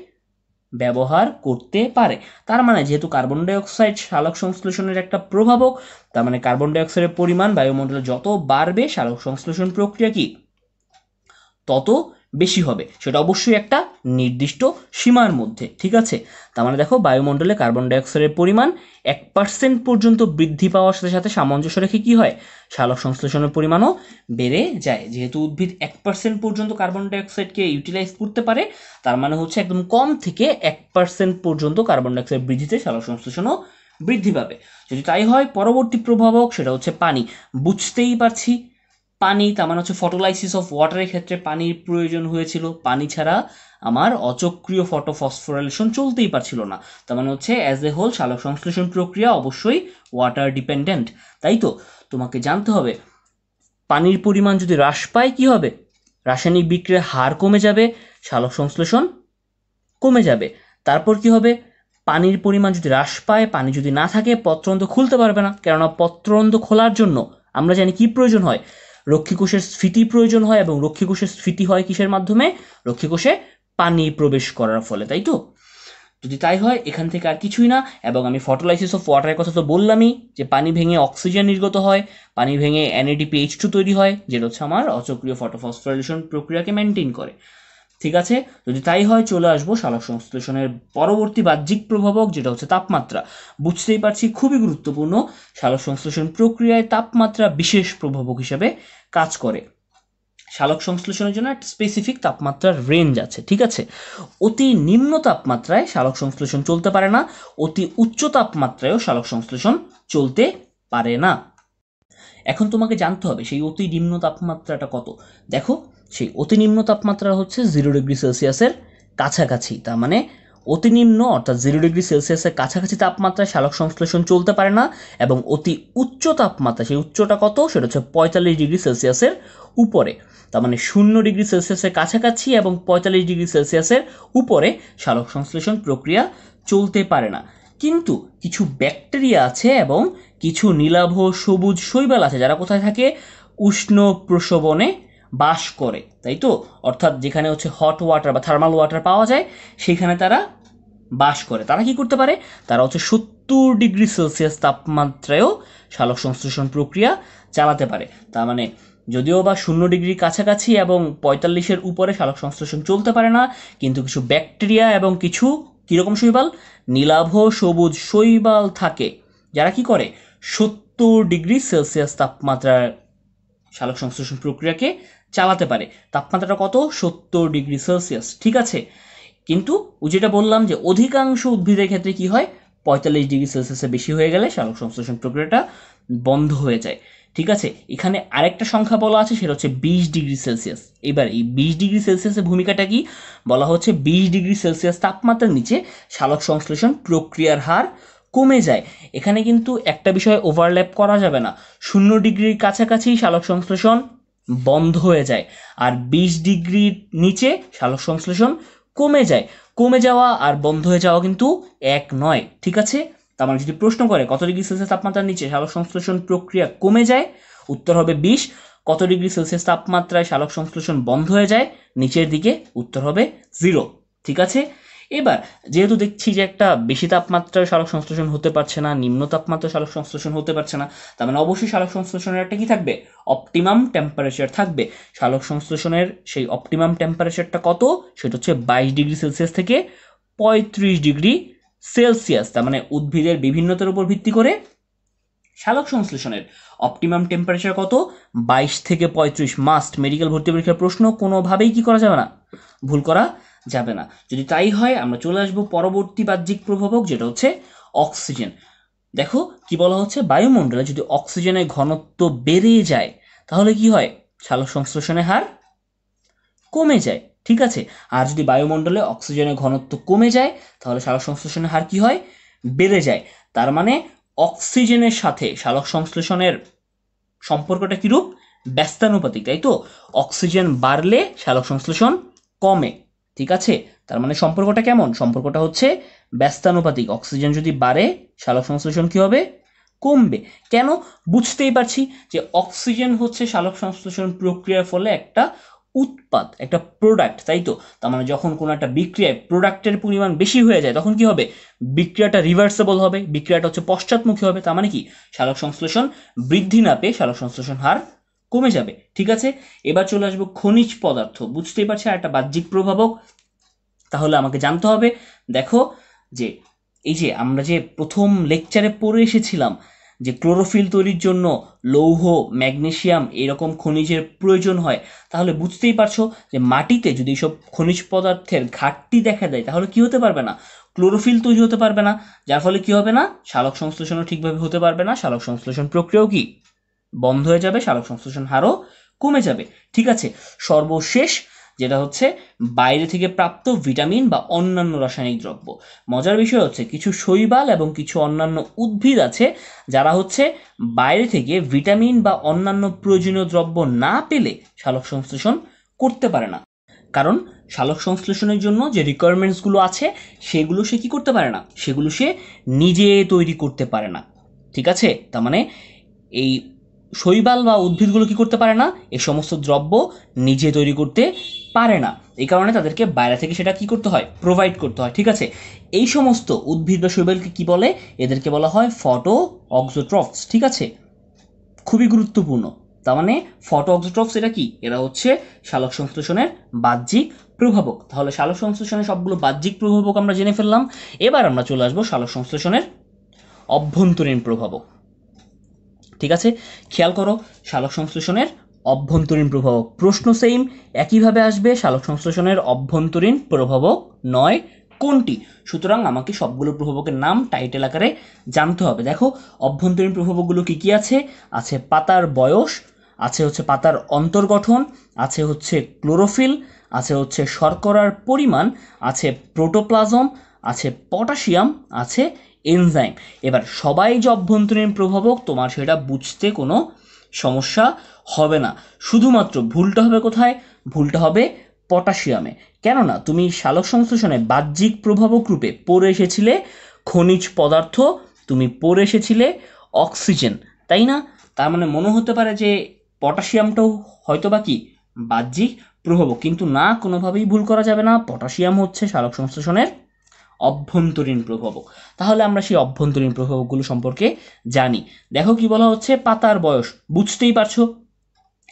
ব্যবহার করতে পারে তার মানে যেহেতু কার্বন ডাইঅক্সাইড শালক সংশ্লেষণের একটা প্রভাবক তার মানে কার্বন ডাইঅক্সাইডের পরিমাণ বায়ুমণ্ডলে যত বাড়বে শালক সংশ্লেষণ প্রক্রিয়া কি তত বেশি হবে সেটা অবশ্যই একটা নির্দিষ্ট সীমার মধ্যে ঠিক আছে তার মানে দেখো বায়ুমণ্ডলে কার্বন ডাইঅক্সাইডের পরিমাণ এক পার্সেন্ট পর্যন্ত বৃদ্ধি পাওয়ার সাথে সাথে সামঞ্জস্য রেখে কী হয় সালক সংশ্লেষণের পরিমাণও বেড়ে যায় যেহেতু উদ্ভিদ এক পার্সেন্ট পর্যন্ত কার্বন ডাইঅক্সাইডকে ইউটিলাইজ করতে পারে তার মানে হচ্ছে একদম কম থেকে এক পার্সেন্ট পর্যন্ত কার্বন ডাইঅক্সাইড বৃদ্ধিতে সালক সংশ্লেষণও বৃদ্ধি পাবে যদি তাই হয় পরবর্তী প্রভাবক সেটা হচ্ছে পানি বুঝতেই পারছি পানি তার মানে হচ্ছে ফটোলাইসিস অফ ওয়াটারের ক্ষেত্রে পানির প্রয়োজন হয়েছিল পানি ছাড়া আমার অচক্রিয় ফটোফসফোরাইলেশন চলতেই পারছিল না তার মানে হচ্ছে অ্যাজ এ হোল সালোক সংশ্লেষণ প্রক্রিয়া অবশ্যই ওয়াটার ডিপেন্ডেন্ট তাই তো তোমাকে জানতে হবে পানির পরিমাণ যদি হ্রাস পায় কি হবে রাসায়নিক বিক্রিয়ার হার কমে যাবে সালক সংশ্লেষণ কমে যাবে তারপর কি হবে পানির পরিমাণ যদি হ্রাস পায় পানি যদি না থাকে পত্রন্দ খুলতে পারবে না কেননা পত্রন্দ খোলার জন্য আমরা জানি কি প্রয়োজন হয় রক্ষীকোষের স্ফীতি প্রয়োজন হয় এবং রক্ষীকোষের স্ফীতি হয় কিসের মাধ্যমে রক্ষীকোষে পানি প্রবেশ করার ফলে তাই তো যদি তাই হয় এখান থেকে আর কিছুই না এবং আমি ফটোলাইসিস অফ ওয়াটারের কথা তো বললামই যে পানি ভেঙে অক্সিজেন নির্গত হয় পানি ভেঙে এনএডিপিএইচ টু তৈরি হয় যেটা হচ্ছে আমার অচক্রিয় ফটোফসফোরাইলেশন প্রক্রিয়াকে মেনটেন করে ঠিক আছে যদি তাই হয় চলে আসবো সালক সংশ্লেষণের পরবর্তী বাহ্যিক প্রভাবক যেটা হচ্ছে তাপমাত্রা বুঝতেই পারছি খুবই গুরুত্বপূর্ণ সালক সংশ্লেষণ প্রক্রিয়ায় তাপমাত্রা বিশেষ প্রভাবক হিসেবে কাজ করে সালক সংশ্লেষণের জন্য একটা স্পেসিফিক তাপমাত্রার রেঞ্জ আছে ঠিক আছে অতি নিম্ন তাপমাত্রায় সালক সংশ্লেষণ চলতে পারে না অতি উচ্চ তাপমাত্রায়ও সালক সংশ্লেষণ চলতে পারে না এখন তোমাকে জানতে হবে সেই অতি নিম্ন তাপমাত্রাটা কত দেখো সেই অতি নিম্ন তাপমাত্রা হচ্ছে জিরো ডিগ্রি সেলসিয়াসের কাছাকাছি তার মানে অতি নিম্ন অর্থাৎ জিরো ডিগ্রি সেলসিয়াসের কাছাকাছি তাপমাত্রায় শালক সংশ্লেষণ চলতে পারে না এবং অতি উচ্চ তাপমাত্রা সেই উচ্চটা কত সেটা হচ্ছে পঁয়তাল্লিশ ডিগ্রি সেলসিয়াসের উপরে তার মানে শূন্য ডিগ্রি সেলসিয়াসের কাছাকাছি এবং পঁয়তাল্লিশ ডিগ্রি সেলসিয়াসের উপরে শালক সংশ্লেষণ প্রক্রিয়া চলতে পারে না কিন্তু কিছু ব্যাকটেরিয়া আছে এবং কিছু নীলাভ সবুজ শৈবাল আছে যারা কোথায় থাকে উষ্ণ প্রসবনে বাস করে তাই তো অর্থাৎ যেখানে হচ্ছে হট ওয়াটার বা থার্মাল ওয়াটার পাওয়া যায় সেখানে তারা বাস করে তারা কি করতে পারে তারা হচ্ছে সত্তর ডিগ্রি সেলসিয়াস তাপমাত্রায়ও শালক সংশ্লেষণ প্রক্রিয়া চালাতে পারে তার মানে যদিও বা শূন্য ডিগ্রির কাছাকাছি এবং পঁয়তাল্লিশের উপরে শালক সংশ্লেষণ চলতে পারে না কিন্তু কিছু ব্যাকটেরিয়া এবং কিছু কীরকম শৈবাল নীলাভ সবুজ শৈবাল থাকে যারা কি করে সত্তর ডিগ্রি সেলসিয়াস তাপমাত্রার শালক সংশ্লেষণ প্রক্রিয়াকে চালাতে পারে তাপমাত্রাটা কত সত্তর ডিগ্রি সেলসিয়াস ঠিক আছে কিন্তু যেটা বললাম যে অধিকাংশ উদ্ভিদের ক্ষেত্রে কি হয় পঁয়তাল্লিশ ডিগ্রি সেলসিয়াসে বেশি হয়ে গেলে সালক সংশ্লেষণ প্রক্রিয়াটা বন্ধ হয়ে যায় ঠিক আছে এখানে আরেকটা সংখ্যা বলা আছে সেটা হচ্ছে বিশ ডিগ্রি সেলসিয়াস এবার এই বিশ ডিগ্রি সেলসিয়াসের ভূমিকাটা কি বলা হচ্ছে বিশ ডিগ্রি সেলসিয়াস তাপমাত্রার নিচে সালক সংশ্লেষণ প্রক্রিয়ার হার কমে যায় এখানে কিন্তু একটা বিষয় ওভারল্যাপ করা যাবে না শূন্য ডিগ্রির কাছাকাছি সালক সংশ্লেষণ বন্ধ হয়ে যায় আর বিশ ডিগ্রির নিচে সালোক সংশ্লেষণ কমে যায় কমে যাওয়া আর বন্ধ হয়ে যাওয়া কিন্তু এক নয় ঠিক আছে তার মানে যদি প্রশ্ন করে কত ডিগ্রি সেলসিয়াস তাপমাত্রার নিচে সালোক সংশ্লেষণ প্রক্রিয়া কমে যায় উত্তর হবে বিশ কত ডিগ্রি সেলসিয়াস তাপমাত্রায় সালোক সংশ্লেষণ বন্ধ হয়ে যায় নিচের দিকে উত্তর হবে জিরো ঠিক আছে এবার যেহেতু দেখছি যে একটা বেশি তাপমাত্রায় সড়ক সংশ্লেষণ হতে পারছে না নিম্ন তাপমাত্রায় সড়ক সংশ্লেষণ হতে পারছে না তার মানে অবশ্যই সড়ক সংশ্লেষণের একটা কী থাকবে অপটিমাম টেম্পারেচার থাকবে সালক সংশ্লেষণের সেই অপটিমাম টেম্পারেচারটা কত সেটা হচ্ছে বাইশ ডিগ্রি সেলসিয়াস থেকে পঁয়ত্রিশ ডিগ্রি সেলসিয়াস তার মানে উদ্ভিদের বিভিন্নতার উপর ভিত্তি করে শালক সংশ্লেষণের অপটিমাম টেম্পারেচার কত বাইশ থেকে পঁয়ত্রিশ মাস্ট মেডিকেল ভর্তি পরীক্ষার প্রশ্ন কোনোভাবেই কি করা যাবে না ভুল করা যাবে না যদি তাই হয় আমরা চলে আসবো পরবর্তী বাহ্যিক প্রভাবক যেটা হচ্ছে অক্সিজেন দেখো কি বলা হচ্ছে বায়ুমণ্ডলে যদি অক্সিজেনের ঘনত্ব বেড়ে যায় তাহলে কি হয় সালক সংশ্লেষণের হার কমে যায় ঠিক আছে আর যদি বায়ুমণ্ডলে অক্সিজেনের ঘনত্ব কমে যায় তাহলে সালক সংশ্লেষণের হার কি হয় বেড়ে যায় তার মানে অক্সিজেনের সাথে সালক সংশ্লেষণের সম্পর্কটা কীরূপ ব্যস্তানুপাতিক তাই তো অক্সিজেন বাড়লে সালক সংশ্লেষণ কমে ঠিক আছে তার মানে সম্পর্কটা কেমন সম্পর্কটা হচ্ছে ব্যস্তানুপাতিক অক্সিজেন যদি বাড়ে সালক সংশ্লেষণ কী হবে কমবে কেন বুঝতেই পারছি যে অক্সিজেন হচ্ছে সালক সংশ্লেষণ প্রক্রিয়ার ফলে একটা উৎপাদ একটা প্রোডাক্ট তাই তো তার মানে যখন কোনো একটা বিক্রিয়ায় প্রোডাক্টের পরিমাণ বেশি হয়ে যায় তখন কি হবে বিক্রিয়াটা রিভার্সেবল হবে বিক্রিয়াটা হচ্ছে পশ্চাৎমুখী হবে তার মানে কি সালোক সংশ্লেষণ বৃদ্ধি না পেয়ে সালক সংশ্লেষণ হার কমে যাবে ঠিক আছে এবার চলে আসবো খনিজ পদার্থ বুঝতেই পারছি একটা বাহ্যিক প্রভাবক তাহলে আমাকে জানতে হবে দেখো যে এই যে আমরা যে প্রথম লেকচারে পড়ে এসেছিলাম যে ক্লোরোফিল তৈরির জন্য লৌহ ম্যাগনেশিয়াম এরকম খনিজের প্রয়োজন হয় তাহলে বুঝতেই পারছো যে মাটিতে যদি সব খনিজ পদার্থের ঘাটতি দেখা দেয় তাহলে কি হতে পারবে না ক্লোরোফিল তৈরি হতে পারবে না যার ফলে কি হবে না শালক সংশ্লেষণও ঠিকভাবে হতে পারবে না শালক সংশ্লেষণ প্রক্রিয়াও কি বন্ধ হয়ে যাবে সালোক সংশ্লেষণ হারও কমে যাবে ঠিক আছে সর্বশেষ যেটা হচ্ছে বাইরে থেকে প্রাপ্ত ভিটামিন বা অন্যান্য রাসায়নিক দ্রব্য মজার বিষয় হচ্ছে কিছু শৈবাল এবং কিছু অন্যান্য উদ্ভিদ আছে যারা হচ্ছে বাইরে থেকে ভিটামিন বা অন্যান্য প্রয়োজনীয় দ্রব্য না পেলে শালক সংশ্লেষণ করতে পারে না কারণ শালক সংশ্লেষণের জন্য যে রিকোয়ারমেন্টসগুলো আছে সেগুলো সে কি করতে পারে না সেগুলো সে নিজে তৈরি করতে পারে না ঠিক আছে তার মানে এই শৈবাল বা উদ্ভিদগুলো কি করতে পারে না এ সমস্ত দ্রব্য নিজে তৈরি করতে পারে না এই কারণে তাদেরকে বাইরে থেকে সেটা কি করতে হয় প্রোভাইড করতে হয় ঠিক আছে এই সমস্ত উদ্ভিদ বা শৈবালকে কি বলে এদেরকে বলা হয় ফটো অক্সোট্রফস ঠিক আছে খুবই গুরুত্বপূর্ণ তার মানে ফটো অক্সোট্রফস এটা কি এরা হচ্ছে শালক সংশ্লেষণের বাহ্যিক প্রভাবক তাহলে শালক সংশ্লেষণের সবগুলো বাহ্যিক প্রভাবক আমরা জেনে ফেললাম এবার আমরা চলে আসবো শালক সংশ্লেষণের অভ্যন্তরীণ প্রভাবক ঠিক আছে খেয়াল করো শালক সংশ্লেষণের অভ্যন্তরীণ প্রভাবক প্রশ্ন সেইম একইভাবে আসবে শালক সংশ্লেষণের অভ্যন্তরীণ প্রভাবক নয় কোনটি সুতরাং আমাকে সবগুলো প্রভাবকের নাম টাইটেল আকারে জানতে হবে দেখো অভ্যন্তরীণ প্রভাবকগুলো কী কী আছে আছে পাতার বয়স আছে হচ্ছে পাতার অন্তর্গঠন আছে হচ্ছে ক্লোরোফিল আছে হচ্ছে শর্করার পরিমাণ আছে প্রোটোপ্লাজম আছে পটাশিয়াম আছে এনজাইম এবার সবাই যে অভ্যন্তরীণ প্রভাবক তোমার সেটা বুঝতে কোনো সমস্যা হবে না শুধুমাত্র ভুলটা হবে কোথায় ভুলটা হবে পটাশিয়ামে কেননা তুমি শালক সংশ্লেষণে বাহ্যিক প্রভাবক রূপে পড়ে এসেছিলে খনিজ পদার্থ তুমি পড়ে এসেছিলে অক্সিজেন তাই না তার মানে মনে হতে পারে যে পটাশিয়ামটাও হয়তো বা কি বাহ্যিক প্রভাবক কিন্তু না কোনোভাবেই ভুল করা যাবে না পটাশিয়াম হচ্ছে শালক সংশ্লেষণের অভ্যন্তরীণ প্রভাবক তাহলে আমরা সেই অভ্যন্তরীণ প্রভাবকগুলো সম্পর্কে জানি দেখো কি বলা হচ্ছে পাতার বয়স বুঝতেই পারছো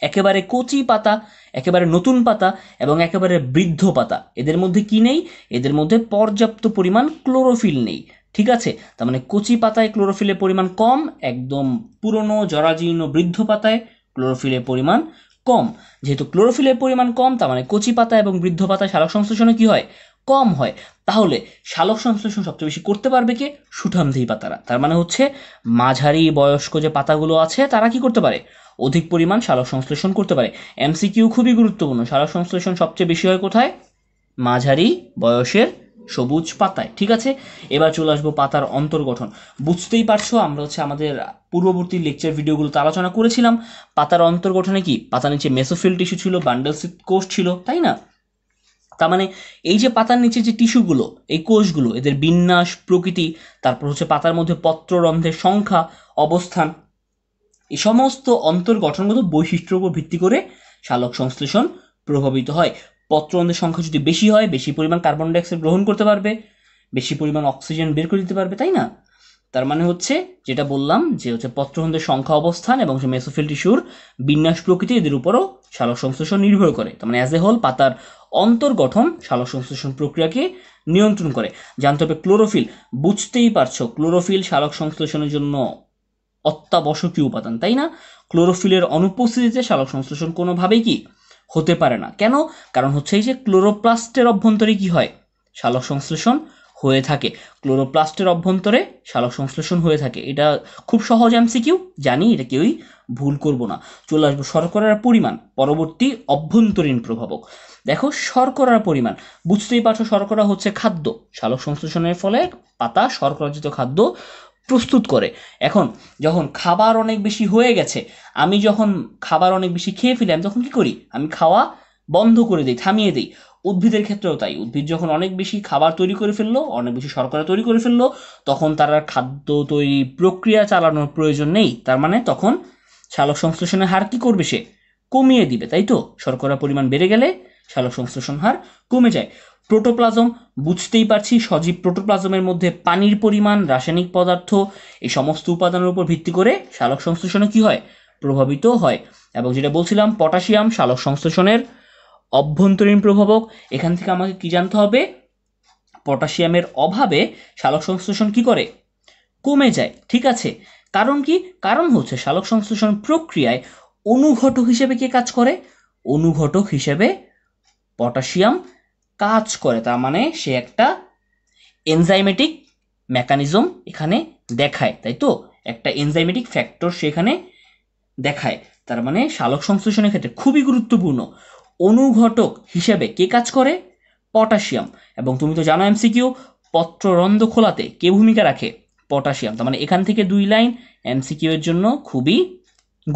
একেবারে কচি পাতা একেবারে নতুন পাতা এবং একেবারে বৃদ্ধ পাতা এদের মধ্যে কি নেই এদের মধ্যে পর্যাপ্ত পরিমাণ ক্লোরোফিল নেই ঠিক আছে তার মানে কচি পাতায় ক্লোরোফিলের পরিমাণ কম একদম পুরনো জরাজীর্ণ বৃদ্ধ পাতায় ক্লোরোফিলের পরিমাণ কম যেহেতু ক্লোরোফিলের পরিমাণ কম তার মানে কচি পাতা এবং বৃদ্ধ পাতায় সালোক সংশ্লেষণে কী হয় কম হয় তাহলে শালক সংশ্লেষণ সবচেয়ে বেশি করতে পারবে কে সুঠামদেহী পাতারা তার মানে হচ্ছে মাঝারি বয়স্ক যে পাতাগুলো আছে তারা কি করতে পারে অধিক পরিমাণ শালক সংশ্লেষণ করতে পারে এমসিকিউ খুবই গুরুত্বপূর্ণ শালক সংশ্লেষণ সবচেয়ে বেশি হয় কোথায় মাঝারি বয়সের সবুজ পাতায় ঠিক আছে এবার চলে আসবো পাতার অন্তর্গঠন বুঝতেই পারছো আমরা হচ্ছে আমাদের পূর্ববর্তী লেকচার ভিডিওগুলোতে আলোচনা করেছিলাম পাতার অন্তর্গঠনে কি পাতা নিচে মেসোফিল টিস্যু ছিল বান্ডেল কোষ ছিল তাই না তার মানে এই যে পাতার নিচে যে টিস্যুগুলো এই কোষগুলো এদের বিন্যাস প্রকৃতি তারপর হচ্ছে পাতার মধ্যে পত্ররন্ধ্রের সংখ্যা অবস্থান এই সমস্ত অন্তর্গঠনগত বৈশিষ্ট্যের উপর ভিত্তি করে শালক সংশ্লেষণ প্রভাবিত হয় পত্ররন্ধ্রের সংখ্যা যদি বেশি হয় বেশি পরিমাণ কার্বন ডাইঅক্সাইড গ্রহণ করতে পারবে বেশি পরিমাণ অক্সিজেন বের করে দিতে পারবে তাই না তার মানে হচ্ছে যেটা বললাম যে হচ্ছে পত্ররন্ধ্রের সংখ্যা অবস্থান এবং মেসোফিল টিস্যুর বিন্যাস প্রকৃতি এদের উপরও শালক সংশ্লেষণ নির্ভর করে তার মানে অ্যাজ এ হোল পাতার অন্তর্গঠন সালোকসংশ্লেষণ প্রক্রিয়াকে নিয়ন্ত্রণ করে জানতে হবে ক্লোরোফিল বুঝতেই পারছো ক্লোরোফিল সালক সংশ্লেষণের জন্য অত্যাবশ্যকীয় উপাদান তাই না ক্লোরোফিলের অনুপস্থিতিতে সালক সংশ্লেষণ কোনোভাবেই কি হতে পারে না কেন কারণ হচ্ছে এই যে ক্লোরোপ্লাস্টের অভ্যন্তরে কি হয় সালক সংশ্লেষণ হয়ে থাকে ক্লোরোপ্লাস্টের অভ্যন্তরে সালক সংশ্লেষণ হয়ে থাকে এটা খুব সহজ এমসিকিউ জানি এটা কেউই ভুল করব না চলে আসবো শর্করার পরিমাণ পরবর্তী অভ্যন্তরীণ প্রভাবক দেখো শর্করার পরিমাণ বুঝতেই পারছো শর্করা হচ্ছে খাদ্য শালক সংশ্লেষণের ফলে পাতা শর্করাজিত খাদ্য প্রস্তুত করে এখন যখন খাবার অনেক বেশি হয়ে গেছে আমি যখন খাবার অনেক বেশি খেয়ে ফেলি আমি তখন কী করি আমি খাওয়া বন্ধ করে দিই থামিয়ে দিই উদ্ভিদের ক্ষেত্রেও তাই উদ্ভিদ যখন অনেক বেশি খাবার তৈরি করে ফেললো অনেক বেশি শর্করা তৈরি করে ফেললো তখন তারা খাদ্য তৈরি প্রক্রিয়া চালানোর প্রয়োজন নেই তার মানে তখন শালক সংশ্লেষণের হার কী করবে সে কমিয়ে দিবে তাই তো শর্করা পরিমাণ বেড়ে গেলে সালোক সংশ্লেষণ হার কমে যায় প্রোটোপ্লাজম বুঝতেই পারছি সজীব প্রোটোপ্লাজমের মধ্যে পানির পরিমাণ রাসায়নিক পদার্থ এই সমস্ত উপাদানের উপর ভিত্তি করে সালোক সংশ্লেষণে কী হয় প্রভাবিত হয় এবং যেটা বলছিলাম পটাশিয়াম সালোক সংশ্লেষণের অভ্যন্তরীণ প্রভাবক এখান থেকে আমাকে কি জানতে হবে পটাশিয়ামের অভাবে সালোক সংশ্লেষণ কি করে কমে যায় ঠিক আছে কারণ কি কারণ হচ্ছে সালোক সংশ্লেষণ প্রক্রিয়ায় অনুঘটক হিসেবে কে কাজ করে অনুঘটক হিসেবে পটাশিয়াম কাজ করে তার মানে সে একটা এনজাইমেটিক মেকানিজম এখানে দেখায় তাই তো একটা এনজাইমেটিক ফ্যাক্টর সে এখানে দেখায় তার মানে শালক সংশ্লেষণের ক্ষেত্রে খুবই গুরুত্বপূর্ণ অনুঘটক হিসেবে কে কাজ করে পটাশিয়াম এবং তুমি তো জানো এমসিকিউ পত্ররন্ধ খোলাতে কে ভূমিকা রাখে পটাশিয়াম তার মানে এখান থেকে দুই লাইন এমসিকিউ এর জন্য খুবই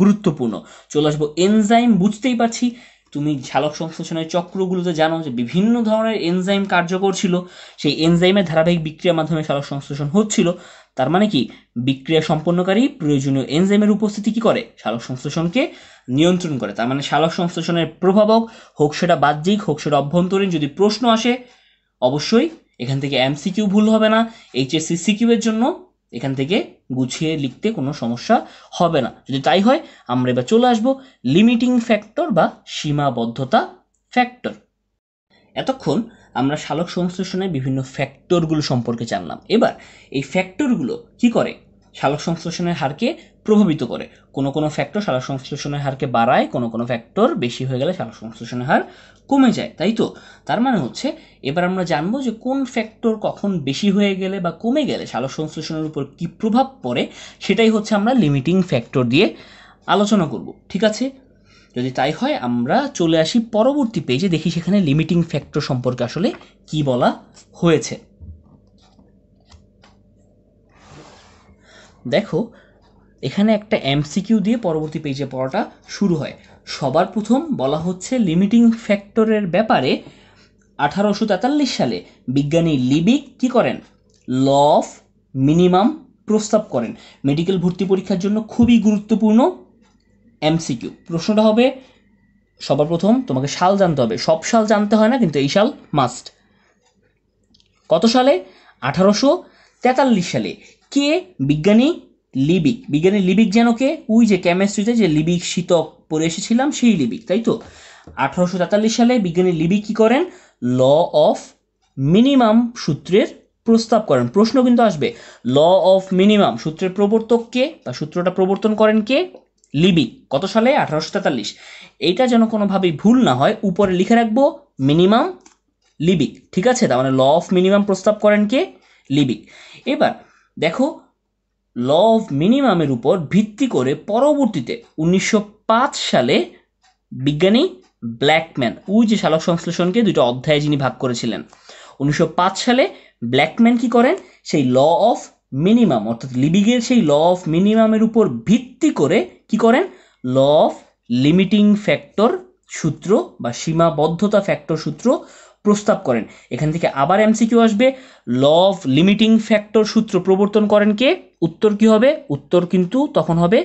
গুরুত্বপূর্ণ চলে আসবো এনজাইম বুঝতেই পারছি তুমি ঝালক সংশ্লেষণের চক্রগুলোতে জানো যে বিভিন্ন ধরনের এনজাইম কার্যকর ছিল সেই এনজাইমের ধারাবাহিক বিক্রিয়ার মাধ্যমে ঝালক সংশ্লেষণ হচ্ছিল তার মানে কি বিক্রিয়া সম্পন্নকারী প্রয়োজনীয় এনজাইমের উপস্থিতি কি করে শালক সংশ্লেষণকে নিয়ন্ত্রণ করে তার মানে শালক সংশ্লেষণের প্রভাবক হোক সেটা বাহ্যিক হোক সেটা অভ্যন্তরীণ যদি প্রশ্ন আসে অবশ্যই এখান থেকে এমসিকিউ ভুল হবে না এইচএসসি সিকিউ এর জন্য এখান থেকে গুছিয়ে লিখতে কোনো সমস্যা হবে না যদি তাই হয় আমরা এবার চলে আসব লিমিটিং ফ্যাক্টর বা সীমাবদ্ধতা ফ্যাক্টর এতক্ষণ আমরা সালোক সংশ্লেষণে বিভিন্ন ফ্যাক্টরগুলো সম্পর্কে জানলাম এবার এই ফ্যাক্টরগুলো কি করে শালক সংশ্লেষণের হারকে প্রভাবিত করে কোনো কোনো ফ্যাক্টর শালক সংশ্লেষণের হারকে বাড়ায় কোনো কোনো ফ্যাক্টর বেশি হয়ে গেলে শালক সংশ্লেষণের হার কমে যায় তাই তো তার মানে হচ্ছে এবার আমরা জানবো যে কোন ফ্যাক্টর কখন বেশি হয়ে গেলে বা কমে গেলে শালক সংশ্লেষণের উপর কী প্রভাব পড়ে সেটাই হচ্ছে আমরা লিমিটিং ফ্যাক্টর দিয়ে আলোচনা করব ঠিক আছে যদি তাই হয় আমরা চলে আসি পরবর্তী পেজে দেখি সেখানে লিমিটিং ফ্যাক্টর সম্পর্কে আসলে কি বলা হয়েছে দেখো এখানে একটা এমসিকিউ দিয়ে পরবর্তী পেজে পড়াটা শুরু হয় সবার প্রথম বলা হচ্ছে লিমিটিং ফ্যাক্টরের ব্যাপারে আঠারোশো তেতাল্লিশ সালে বিজ্ঞানী লিবিক কি করেন ল অফ মিনিমাম প্রস্তাব করেন মেডিকেল ভর্তি পরীক্ষার জন্য খুবই গুরুত্বপূর্ণ এমসিকিউ প্রশ্নটা হবে সবার প্রথম তোমাকে সাল জানতে হবে সব সাল জানতে হয় না কিন্তু এই সাল মাস্ট কত সালে আঠারোশো তেতাল্লিশ সালে কে বিজ্ঞানী লিবিক বিজ্ঞানী লিবিক যেন কে ওই যে কেমিস্ট্রিতে যে লিবিক শীতক পড়ে এসেছিলাম সেই লিবিক তাই তো আঠারোশো সালে বিজ্ঞানী লিবিক কী করেন ল অফ মিনিমাম সূত্রের প্রস্তাব করেন প্রশ্ন কিন্তু আসবে ল অফ মিনিমাম সূত্রের প্রবর্তক কে বা সূত্রটা প্রবর্তন করেন কে লিবিক কত সালে আঠারোশো তেতাল্লিশ এইটা যেন কোনোভাবেই ভুল না হয় উপরে লিখে রাখবো মিনিমাম লিবিক ঠিক আছে তার মানে ল অফ মিনিমাম প্রস্তাব করেন কে লিবিক এবার দেখো ল অফ মিনিমামের উপর ভিত্তি করে পরবর্তীতে উনিশশো সালে বিজ্ঞানী ব্ল্যাকম্যান ওই যে সালক সংশ্লেষণকে দুটো অধ্যায়ে যিনি ভাগ করেছিলেন উনিশশো সালে ব্ল্যাকম্যান কি করেন সেই ল অফ মিনিমাম অর্থাৎ লিবিগের সেই ল অফ মিনিমামের উপর ভিত্তি করে কি করেন ল অফ লিমিটিং ফ্যাক্টর সূত্র বা সীমাবদ্ধতা ফ্যাক্টর সূত্র প্রস্তাব করেন এখান থেকে আবার এমসিকিউ আসবে ল অফ লিমিটিং ফ্যাক্টর সূত্র প্রবর্তন করেন কে উত্তর কি হবে উত্তর কিন্তু তখন হবে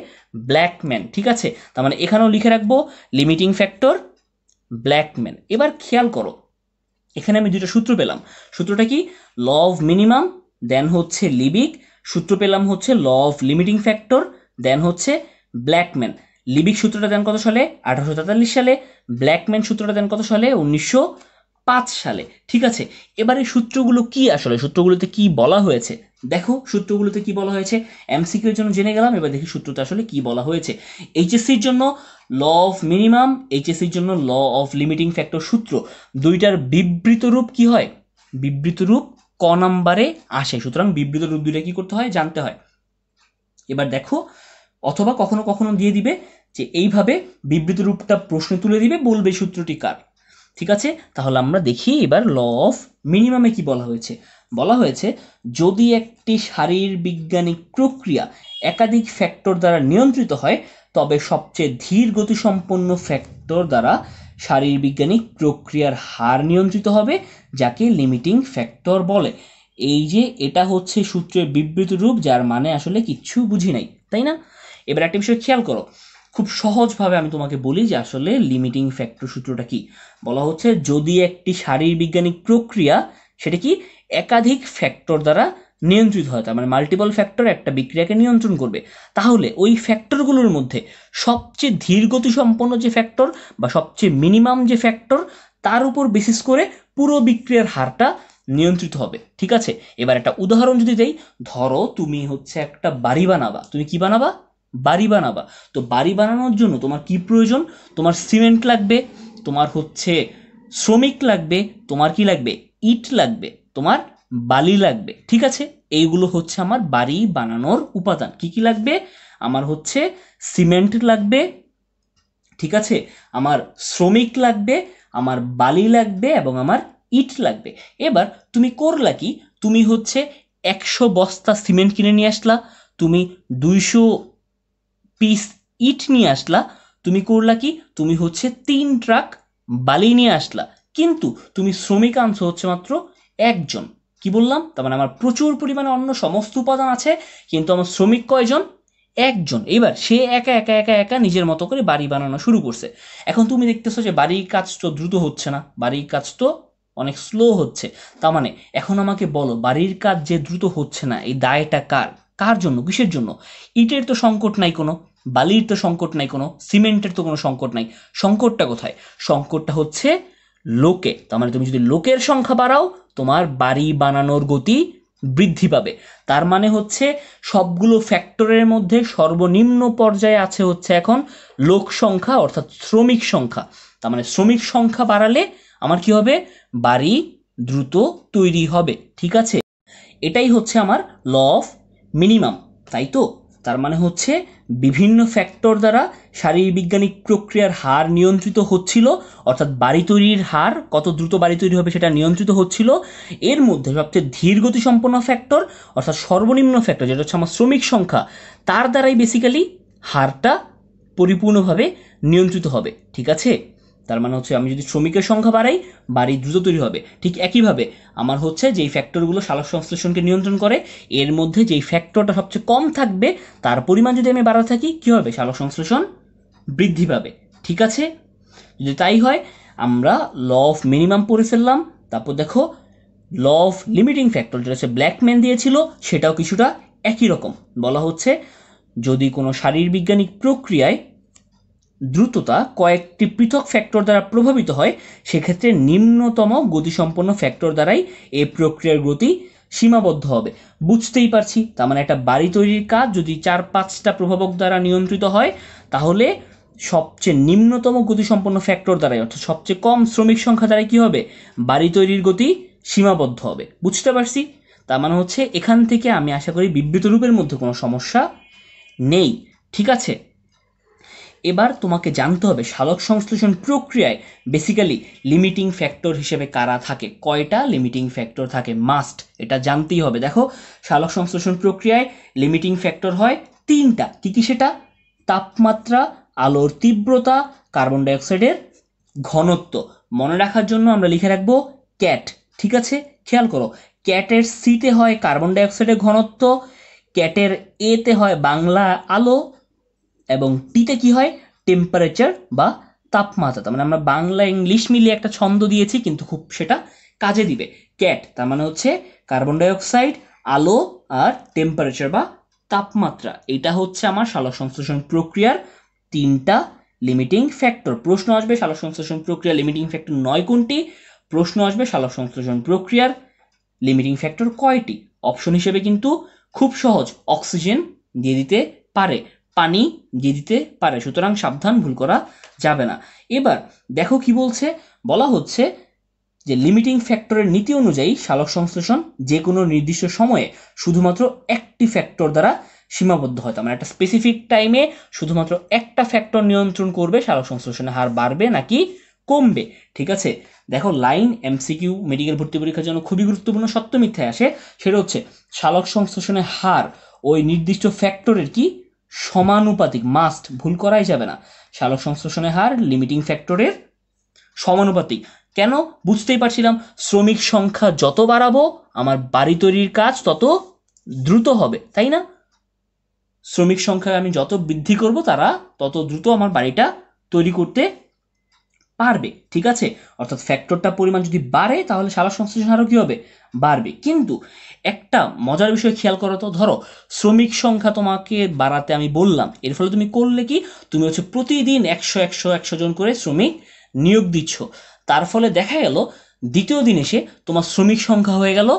ব্ল্যাকম্যান ঠিক আছে তার মানে এখানেও লিখে রাখবো লিমিটিং ফ্যাক্টর ব্ল্যাকম্যান এবার খেয়াল করো এখানে আমি দুটো সূত্র পেলাম সূত্রটা কি ল অফ মিনিমাম দেন হচ্ছে লিবিক সূত্র পেলাম হচ্ছে law of limiting factor then হচ্ছে ব্ল্যাকম্যান লিবিক সূত্রটা দেন কত সালে আঠারোশো সালে ব্ল্যাকম্যান সূত্রটা দেন কত সালে উনিশশো পাঁচ সালে ঠিক আছে এবারে সূত্রগুলো কি আসলে সূত্রগুলোতে কি বলা হয়েছে দেখো সূত্রগুলোতে কি বলা হয়েছে এমসিকিউ এর জন্য জেনে গেলাম এবার দেখি সূত্রটা আসলে কি বলা হয়েছে এইচএসসির জন্য ল অফ মিনিমাম এইচএসসির জন্য ল অফ লিমিটিং ফ্যাক্টর সূত্র দুইটার বিবৃত রূপ কি হয় বিবৃত রূপ ক নাম্বারে আসে সুতরাং বিবৃত রূপ দুইটা কি করতে হয় জানতে হয় এবার দেখো অথবা কখনো কখনো দিয়ে দিবে যে এইভাবে বিবৃত রূপটা প্রশ্ন তুলে দিবে বলবে সূত্রটি কার ঠিক আছে তাহলে আমরা দেখি এবার ল অফ মিনিমামে কি বলা হয়েছে বলা হয়েছে যদি একটি শারীরবিজ্ঞানিক প্রক্রিয়া একাধিক ফ্যাক্টর দ্বারা নিয়ন্ত্রিত হয় তবে সবচেয়ে ধীর গতিসম্পন্ন ফ্যাক্টর দ্বারা শারীরবিজ্ঞানিক প্রক্রিয়ার হার নিয়ন্ত্রিত হবে যাকে লিমিটিং ফ্যাক্টর বলে এই যে এটা হচ্ছে সূত্রের বিবৃত রূপ যার মানে আসলে কিচ্ছু বুঝি নাই তাই না এবার একটা বিষয় খেয়াল করো খুব সহজভাবে আমি তোমাকে বলি যে আসলে লিমিটিং ফ্যাক্টর সূত্রটা কি বলা হচ্ছে যদি একটি শারীরবিজ্ঞানিক প্রক্রিয়া সেটা কি একাধিক ফ্যাক্টর দ্বারা নিয়ন্ত্রিত হয় তার মানে মাল্টিপল ফ্যাক্টর একটা বিক্রিয়াকে নিয়ন্ত্রণ করবে তাহলে ওই ফ্যাক্টরগুলোর মধ্যে সবচেয়ে ধীরগতি সম্পন্ন যে ফ্যাক্টর বা সবচেয়ে মিনিমাম যে ফ্যাক্টর তার উপর বেসিস করে পুরো বিক্রিয়ার হারটা নিয়ন্ত্রিত হবে ঠিক আছে এবার একটা উদাহরণ যদি দেই ধরো তুমি হচ্ছে একটা বাড়ি বানাবা তুমি কি বানাবা বাড়ি বানাবা তো বাড়ি বানানোর জন্য তোমার কি প্রয়োজন তোমার সিমেন্ট লাগবে তোমার হচ্ছে শ্রমিক লাগবে তোমার কি লাগবে ইট লাগবে তোমার বালি লাগবে ঠিক আছে এইগুলো হচ্ছে আমার বাড়ি বানানোর উপাদান কি কি লাগবে আমার হচ্ছে সিমেন্ট লাগবে ঠিক আছে আমার শ্রমিক লাগবে আমার বালি লাগবে এবং আমার ইট লাগবে এবার তুমি করলা কি তুমি হচ্ছে একশো বস্তা সিমেন্ট কিনে নিয়ে আসলা তুমি দুইশো পিস ইট নিয়ে আসলা তুমি করলা কি তুমি হচ্ছে তিন ট্রাক বালি নিয়ে আসলা কিন্তু তুমি শ্রমিক আনছো হচ্ছে মাত্র একজন কি বললাম তার মানে আমার প্রচুর পরিমাণে অন্য সমস্ত উপাদান আছে কিন্তু আমার শ্রমিক কয়জন একজন এবার সে একা একা একা একা নিজের মতো করে বাড়ি বানানো শুরু করছে এখন তুমি দেখতেছো যে বাড়ির কাজ তো দ্রুত হচ্ছে না বাড়ির কাজ তো অনেক স্লো হচ্ছে তার মানে এখন আমাকে বলো বাড়ির কাজ যে দ্রুত হচ্ছে না এই দায়টা কার কার জন্য কিসের জন্য ইটের তো সংকট নাই কোনো বালির তো সংকট নাই কোনো সিমেন্টের তো কোনো সংকট নাই সংকটটা কোথায় সংকটটা হচ্ছে লোকে তার মানে তুমি যদি লোকের সংখ্যা বাড়াও তোমার বাড়ি বানানোর গতি বৃদ্ধি পাবে তার মানে হচ্ছে সবগুলো ফ্যাক্টরের মধ্যে সর্বনিম্ন পর্যায়ে আছে হচ্ছে এখন লোক সংখ্যা অর্থাৎ শ্রমিক সংখ্যা তার মানে শ্রমিক সংখ্যা বাড়ালে আমার কি হবে বাড়ি দ্রুত তৈরি হবে ঠিক আছে এটাই হচ্ছে আমার ল অফ মিনিমাম তাই তো তার মানে হচ্ছে বিভিন্ন ফ্যাক্টর দ্বারা শারীরবিজ্ঞানিক প্রক্রিয়ার হার নিয়ন্ত্রিত হচ্ছিল অর্থাৎ বাড়ি তৈরির হার কত দ্রুত বাড়ি তৈরি হবে সেটা নিয়ন্ত্রিত হচ্ছিল এর মধ্যে সবচেয়ে ধীর গতিসম্পন্ন ফ্যাক্টর অর্থাৎ সর্বনিম্ন ফ্যাক্টর যেটা হচ্ছে আমার শ্রমিক সংখ্যা তার দ্বারাই বেসিক্যালি হারটা পরিপূর্ণভাবে নিয়ন্ত্রিত হবে ঠিক আছে তার মানে হচ্ছে আমি যদি শ্রমিকের সংখ্যা বাড়াই বাড়ি দ্রুত তৈরি হবে ঠিক একইভাবে আমার হচ্ছে যেই ফ্যাক্টরগুলো সালক সংশ্লেষণকে নিয়ন্ত্রণ করে এর মধ্যে যেই ফ্যাক্টরটা সবচেয়ে কম থাকবে তার পরিমাণ যদি আমি বাড়াতে থাকি কী হবে সালক সংশ্লেষণ বৃদ্ধি পাবে ঠিক আছে যদি তাই হয় আমরা ল অফ মিনিমাম পড়ে ফেললাম তারপর দেখো ল অফ লিমিটিং ফ্যাক্টর যেটা হচ্ছে ব্ল্যাকম্যান দিয়েছিল সেটাও কিছুটা একই রকম বলা হচ্ছে যদি কোনো শারীরবিজ্ঞানিক প্রক্রিয়ায় দ্রুততা কয়েকটি পৃথক ফ্যাক্টর দ্বারা প্রভাবিত হয় সেক্ষেত্রে নিম্নতম গতিসম্পন্ন ফ্যাক্টর দ্বারাই এ প্রক্রিয়ার গতি সীমাবদ্ধ হবে বুঝতেই পারছি তার মানে একটা বাড়ি তৈরির কাজ যদি চার পাঁচটা প্রভাবক দ্বারা নিয়ন্ত্রিত হয় তাহলে সবচেয়ে নিম্নতম গতিসম্পন্ন ফ্যাক্টর দ্বারাই অর্থাৎ সবচেয়ে কম শ্রমিক সংখ্যা দ্বারাই কী হবে বাড়ি তৈরির গতি সীমাবদ্ধ হবে বুঝতে পারছি তার মানে হচ্ছে এখান থেকে আমি আশা করি বিবৃত রূপের মধ্যে কোনো সমস্যা নেই ঠিক আছে এবার তোমাকে জানতে হবে সালক সংশ্লেষণ প্রক্রিয়ায় বেসিক্যালি লিমিটিং ফ্যাক্টর হিসেবে কারা থাকে কয়টা লিমিটিং ফ্যাক্টর থাকে মাস্ট এটা জানতেই হবে দেখো সালক সংশ্লেষণ প্রক্রিয়ায় লিমিটিং ফ্যাক্টর হয় তিনটা কী কী সেটা তাপমাত্রা আলোর তীব্রতা কার্বন ডাইঅক্সাইডের ঘনত্ব মনে রাখার জন্য আমরা লিখে রাখবো ক্যাট ঠিক আছে খেয়াল করো ক্যাটের সিতে হয় কার্বন ডাইঅক্সাইডের ঘনত্ব ক্যাটের এতে হয় বাংলা আলো এবং টিতে কি হয় টেম্পারেচার বা তাপমাত্রা তার মানে আমরা বাংলা ইংলিশ মিলিয়ে একটা ছন্দ দিয়েছি কিন্তু খুব সেটা কাজে দিবে ক্যাট তার মানে হচ্ছে কার্বন ডাইঅক্সাইড আলো আর টেম্পারেচার বা তাপমাত্রা এটা হচ্ছে আমার সংশ্লেষণ প্রক্রিয়ার তিনটা লিমিটিং ফ্যাক্টর প্রশ্ন আসবে সংশ্লেষণ প্রক্রিয়া লিমিটিং ফ্যাক্টর নয় কোনটি প্রশ্ন আসবে সংশ্লেষণ প্রক্রিয়ার লিমিটিং ফ্যাক্টর কয়টি অপশন হিসেবে কিন্তু খুব সহজ অক্সিজেন দিয়ে দিতে পারে পানি দিয়ে দিতে পারে সুতরাং সাবধান ভুল করা যাবে না এবার দেখো কি বলছে বলা হচ্ছে যে লিমিটিং ফ্যাক্টরের নীতি অনুযায়ী সালক সংশ্লেষণ যে কোনো নির্দিষ্ট সময়ে শুধুমাত্র একটি ফ্যাক্টর দ্বারা সীমাবদ্ধ হয় মানে একটা স্পেসিফিক টাইমে শুধুমাত্র একটা ফ্যাক্টর নিয়ন্ত্রণ করবে সালক সংশ্লেষণের হার বাড়বে নাকি কমবে ঠিক আছে দেখো লাইন এমসিকিউ মেডিকেল ভর্তি পরীক্ষার জন্য খুবই গুরুত্বপূর্ণ সত্য মিথ্যায় আসে সেটা হচ্ছে সালক সংশ্লেষণের হার ওই নির্দিষ্ট ফ্যাক্টরের কি সমানুপাতিক মাস্ট ভুল করাই যাবে না শালক সংশ্লেষণের হার লিমিটিং ফ্যাক্টরের সমানুপাতিক কেন বুঝতেই পারছিলাম শ্রমিক সংখ্যা যত বাড়াবো আমার বাড়ি তৈরির কাজ তত দ্রুত হবে তাই না শ্রমিক সংখ্যা আমি যত বৃদ্ধি করব তারা তত দ্রুত আমার বাড়িটা তৈরি করতে পারবে ঠিক আছে অর্থাৎ ফ্যাক্টরটা পরিমাণ যদি বাড়ে তাহলে শালক সংশ্লেষণ হারও কী হবে বাড়বে কিন্তু একটা মজার বিষয় খেয়াল করো তো ধরো শ্রমিক সংখ্যা তোমাকে বাড়াতে আমি বললাম এর ফলে তুমি করলে কি তুমি হচ্ছে প্রতিদিন একশো একশো একশো জন করে শ্রমিক নিয়োগ দিচ্ছ তার ফলে দেখা গেল দ্বিতীয় দিন এসে তোমার শ্রমিক সংখ্যা হয়ে গেল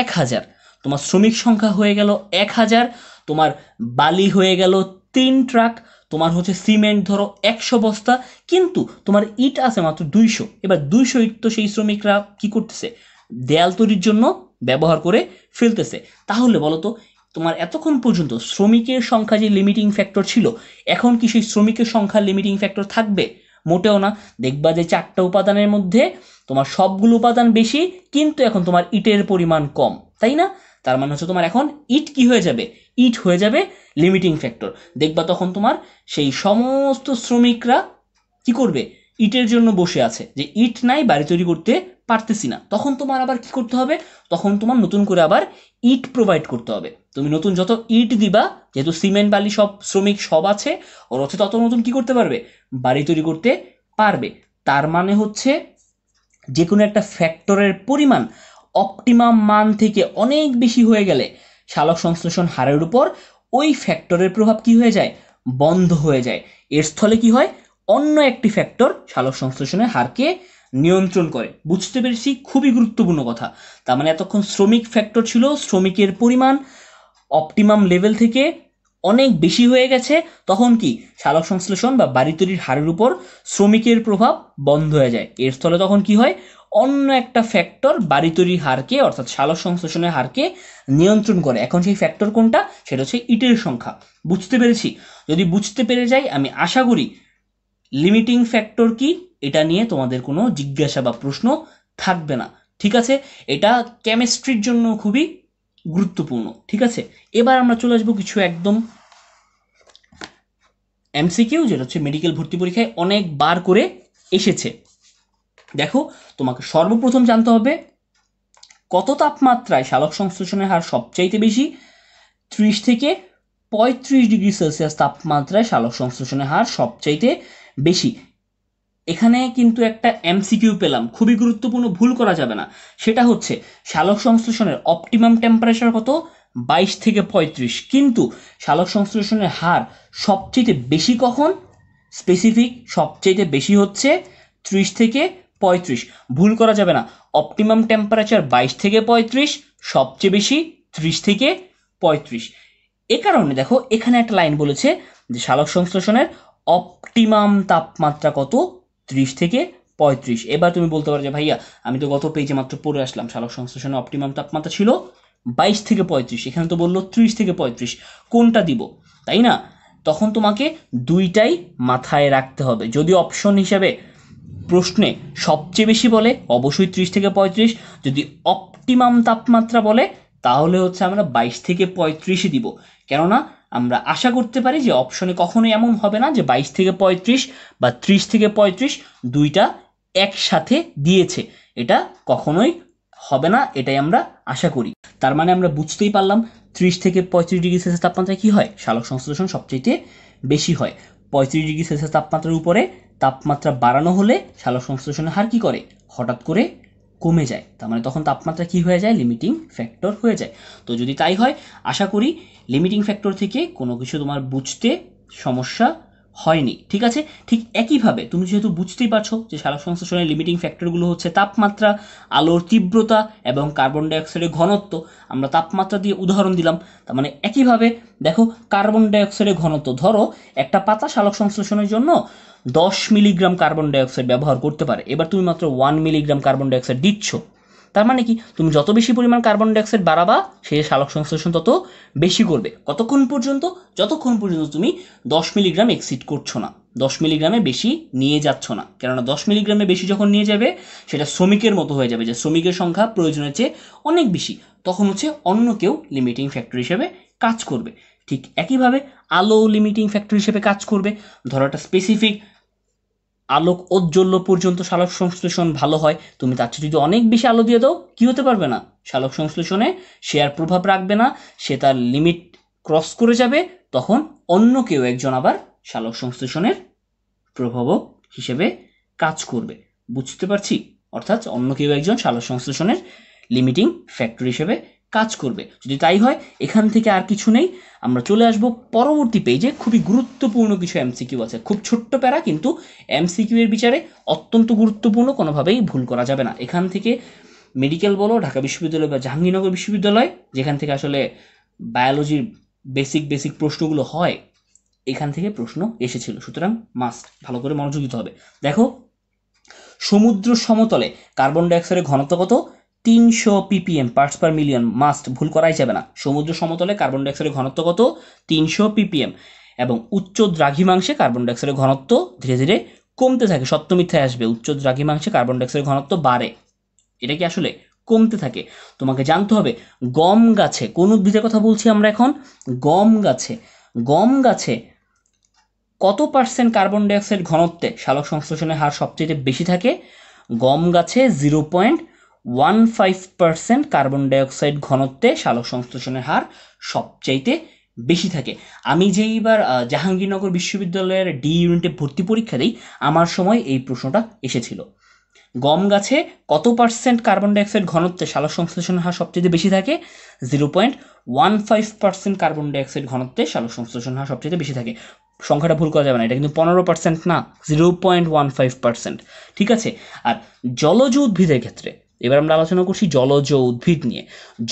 এক হাজার তোমার শ্রমিক সংখ্যা হয়ে গেল এক হাজার তোমার বালি হয়ে গেল তিন ট্রাক তোমার হচ্ছে সিমেন্ট ধরো একশো বস্তা কিন্তু তোমার ইট আছে মাত্র দুইশো এবার দুইশো ইট তো সেই শ্রমিকরা কি করতেছে দেয়াল তৈরির জন্য ব্যবহার করে ফেলতেছে তাহলে বলতো তোমার এতক্ষণ পর্যন্ত শ্রমিকের সংখ্যা যে লিমিটিং ফ্যাক্টর ছিল এখন কি সেই শ্রমিকের সংখ্যা লিমিটিং ফ্যাক্টর থাকবে মোটেও না দেখবা যে চারটা উপাদানের মধ্যে তোমার সবগুলো উপাদান বেশি কিন্তু এখন তোমার ইটের পরিমাণ কম তাই না তার মানে হচ্ছে তোমার এখন ইট কি হয়ে যাবে ইট হয়ে যাবে লিমিটিং ফ্যাক্টর দেখবা তখন তোমার সেই সমস্ত শ্রমিকরা কি করবে ইটের জন্য বসে আছে যে ইট নাই বাড়ি তৈরি করতে পারতেছি না তখন তোমার আবার কি করতে হবে তখন তোমার নতুন করে আবার ইট প্রোভাইড করতে হবে তুমি নতুন যত ইট দিবা যেহেতু সিমেন্ট বালি সব শ্রমিক সব আছে ওর হচ্ছে তত নতুন কি করতে পারবে বাড়ি তৈরি করতে পারবে তার মানে হচ্ছে যে কোনো একটা ফ্যাক্টরের পরিমাণ অপটিমাম মান থেকে অনেক বেশি হয়ে গেলে শালক সংশ্লেষণ হারের উপর ওই ফ্যাক্টরের প্রভাব কি হয়ে যায় বন্ধ হয়ে যায় এর স্থলে কি হয় অন্য একটি ফ্যাক্টর শালক সংশ্লেষণের হারকে নিয়ন্ত্রণ করে বুঝতে পেরেছি খুবই গুরুত্বপূর্ণ কথা তার মানে এতক্ষণ শ্রমিক ফ্যাক্টর ছিল শ্রমিকের পরিমাণ অপটিমাম লেভেল থেকে অনেক বেশি হয়ে গেছে তখন কি শালক সংশ্লেষণ বা বাড়ি তৈরির হারের উপর শ্রমিকের প্রভাব বন্ধ হয়ে যায় এর স্থলে তখন কি হয় অন্য একটা ফ্যাক্টর বাড়ি তৈরির হারকে অর্থাৎ শালক সংশ্লেষণের হারকে নিয়ন্ত্রণ করে এখন সেই ফ্যাক্টর কোনটা সেটা হচ্ছে ইটের সংখ্যা বুঝতে পেরেছি যদি বুঝতে পেরে যাই আমি আশা করি লিমিটিং ফ্যাক্টর কি এটা নিয়ে তোমাদের কোনো জিজ্ঞাসা বা প্রশ্ন থাকবে না ঠিক আছে এটা কেমিস্ট্রির জন্য খুবই গুরুত্বপূর্ণ ঠিক আছে এবার আমরা চলে আসবো কিছু একদম এমসিকিউ যেটা হচ্ছে মেডিকেল ভর্তি পরীক্ষায় অনেকবার করে এসেছে দেখো তোমাকে সর্বপ্রথম জানতে হবে কত তাপমাত্রায় শালক সংশ্লেষণের হার সবচাইতে বেশি ত্রিশ থেকে পঁয়ত্রিশ ডিগ্রি সেলসিয়াস তাপমাত্রায় শালক সংশ্লেষণের হার সবচাইতে বেশি এখানে কিন্তু একটা এমসিকিউ পেলাম খুবই গুরুত্বপূর্ণ ভুল করা যাবে না সেটা হচ্ছে শালক সংশ্লেষণের অপটিমাম টেম্পারেচার কত বাইশ থেকে পঁয়ত্রিশ কিন্তু শালক সংশ্লেষণের হার সবচেয়ে বেশি কখন স্পেসিফিক সবচেয়ে বেশি হচ্ছে ত্রিশ থেকে পঁয়ত্রিশ ভুল করা যাবে না অপটিমাম টেম্পারেচার বাইশ থেকে পঁয়ত্রিশ সবচেয়ে বেশি ত্রিশ থেকে পঁয়ত্রিশ এ কারণে দেখো এখানে একটা লাইন বলেছে যে শালক সংশ্লেষণের অপটিমাম তাপমাত্রা কত ত্রিশ থেকে পঁয়ত্রিশ এবার তুমি বলতে পারো যে ভাইয়া আমি তো গত পেজে মাত্র পড়ে আসলাম শালক সংশ্লেষণে অপটিমাম তাপমাত্রা ছিল বাইশ থেকে পঁয়ত্রিশ এখানে তো বললো ত্রিশ থেকে পঁয়ত্রিশ কোনটা দিব তাই না তখন তোমাকে দুইটাই মাথায় রাখতে হবে যদি অপশন হিসাবে প্রশ্নে সবচেয়ে বেশি বলে অবশ্যই ত্রিশ থেকে পঁয়ত্রিশ যদি অপটিমাম তাপমাত্রা বলে তাহলে হচ্ছে আমরা বাইশ থেকে পঁয়ত্রিশই দিব কেননা আমরা আশা করতে পারি যে অপশনে কখনোই এমন হবে না যে বাইশ থেকে পঁয়ত্রিশ বা ত্রিশ থেকে পঁয়ত্রিশ দুইটা একসাথে দিয়েছে এটা কখনোই হবে না এটাই আমরা আশা করি তার মানে আমরা বুঝতেই পারলাম ত্রিশ থেকে পঁয়ত্রিশ ডিগ্রি সেলসিয়াস তাপমাত্রায় কী হয় শালক সংশ্লেষণ সবচেয়ে বেশি হয় পঁয়ত্রিশ ডিগ্রি সেলসিয়াস তাপমাত্রার উপরে তাপমাত্রা বাড়ানো হলে শালক সংশ্লেষণের হার কী করে হঠাৎ করে কমে যায় তার মানে তখন তাপমাত্রা কি হয়ে যায় লিমিটিং ফ্যাক্টর হয়ে যায় তো যদি তাই হয় আশা করি লিমিটিং ফ্যাক্টর থেকে কোনো কিছু তোমার বুঝতে সমস্যা হয়নি ঠিক আছে ঠিক একইভাবে তুমি যেহেতু বুঝতেই পারছো যে সারা সংশ্লেষণের লিমিটিং ফ্যাক্টরগুলো হচ্ছে তাপমাত্রা আলোর তীব্রতা এবং কার্বন ডাইঅক্সাইডের ঘনত্ব আমরা তাপমাত্রা দিয়ে উদাহরণ দিলাম তার মানে একইভাবে দেখো কার্বন ডাইঅক্সাইডের ঘনত্ব ধরো একটা পাতা সালক সংশ্লেষণের জন্য দশ মিলিগ্রাম কার্বন ডাইঅক্সাইড ব্যবহার করতে পারে এবার তুমি মাত্র ওয়ান মিলিগ্রাম কার্বন ডাইঅক্সাইড দিচ্ছ তার মানে কি তুমি যত বেশি পরিমাণ কার্বন ডাইঅক্সাইড বাড়াবা সে সালক সংশ্লেষণ তত বেশি করবে কতক্ষণ পর্যন্ত যতক্ষণ পর্যন্ত তুমি দশ মিলিগ্রাম এক্সিড করছো না দশ মিলিগ্রামে বেশি নিয়ে যাচ্ছ না কেননা দশ মিলিগ্রামে বেশি যখন নিয়ে যাবে সেটা শ্রমিকের মতো হয়ে যাবে যে শ্রমিকের সংখ্যা প্রয়োজনের চেয়ে অনেক বেশি তখন হচ্ছে অন্য কেউ লিমিটিং ফ্যাক্টর হিসেবে কাজ করবে ঠিক একইভাবে আলো লিমিটিং ফ্যাক্টর হিসেবে কাজ করবে ধরো একটা স্পেসিফিক আলোক ঔজ্জ্বল্য পর্যন্ত শালক সংশ্লেষণ ভালো হয় তুমি তার চেয়ে যদি অনেক বেশি আলো দিয়ে দাও কী হতে পারবে না শালক সংশ্লেষণে সে আর প্রভাব রাখবে না সে তার লিমিট ক্রস করে যাবে তখন অন্য কেউ একজন আবার শালক সংশ্লেষণের প্রভাবক হিসেবে কাজ করবে বুঝতে পারছি অর্থাৎ অন্য কেউ একজন শালক সংশ্লেষণের লিমিটিং ফ্যাক্টর হিসেবে কাজ করবে যদি তাই হয় এখান থেকে আর কিছু নেই আমরা চলে আসব পরবর্তী পেজে খুবই গুরুত্বপূর্ণ কিছু এমসিকিউ আছে খুব ছোট্ট প্যারা কিন্তু এমসিকিউ এর বিচারে অত্যন্ত গুরুত্বপূর্ণ কোনোভাবেই ভুল করা যাবে না এখান থেকে মেডিকেল বলো ঢাকা বিশ্ববিদ্যালয় বা জাহাঙ্গীরনগর বিশ্ববিদ্যালয় যেখান থেকে আসলে বায়োলজির বেসিক বেসিক প্রশ্নগুলো হয় এখান থেকে প্রশ্ন এসেছিল সুতরাং মাস্ট ভালো করে মনোযোগ দিতে হবে দেখো সমুদ্র সমতলে কার্বন ডাইঅক্সাইডের ঘনত্ব কত তিনশো PPM parts per million must ভুল করাই যাবে না সমুদ্র সমতলে কার্বন ডাইঅক্সাইডের ঘনত্ব কত তিনশো পিপিএম এবং উচ্চ দ্রাঘিমাংশে কার্বন ডাইঅক্সাইডের ঘনত্ব ধীরে ধীরে কমতে থাকে সত্য মিথ্যায় আসবে উচ্চ দ্রাঘিমাংশে কার্বন ডাইঅক্সাইডের ঘনত্ব বাড়ে এটা কি আসলে কমতে থাকে তোমাকে জানতে হবে গম গাছে কোন উদ্ভিদের কথা বলছি আমরা এখন গম গাছে গম গাছে কত পার্সেন্ট কার্বন ডাইঅক্সাইড ঘনত্বে সালোক সংশ্লেষণের হার সবচেয়ে বেশি থাকে গম গাছে zero point one five percent carbon dioxide ঘনত্বে সালোক সংশ্লেষণের হার সবচাইতে বেশি থাকে আমি যে এইবার জাহাঙ্গীরনগর বিশ্ববিদ্যালয়ের ডি ইউনিটে ভর্তি পরীক্ষা দিই আমার সময় এই প্রশ্নটা এসেছিল গম গাছে কত পার্সেন্ট কার্বন ডাইঅক্সাইড ঘনত্বে সালোক সংশ্লেষণের হার সবচেয়ে বেশি থাকে zero point one five percent carbon dioxide ঘনত্বে সালোক সংশ্লেষণ হার সবচেয়ে বেশি থাকে সংখ্যাটা ভুল করা যাবে না এটা কিন্তু পনেরো পার্সেন্ট না zero point one five percent ঠিক আছে আর জলজ উদ্ভিদের ক্ষেত্রে এবার আমরা আলোচনা করছি জলজ উদ্ভিদ নিয়ে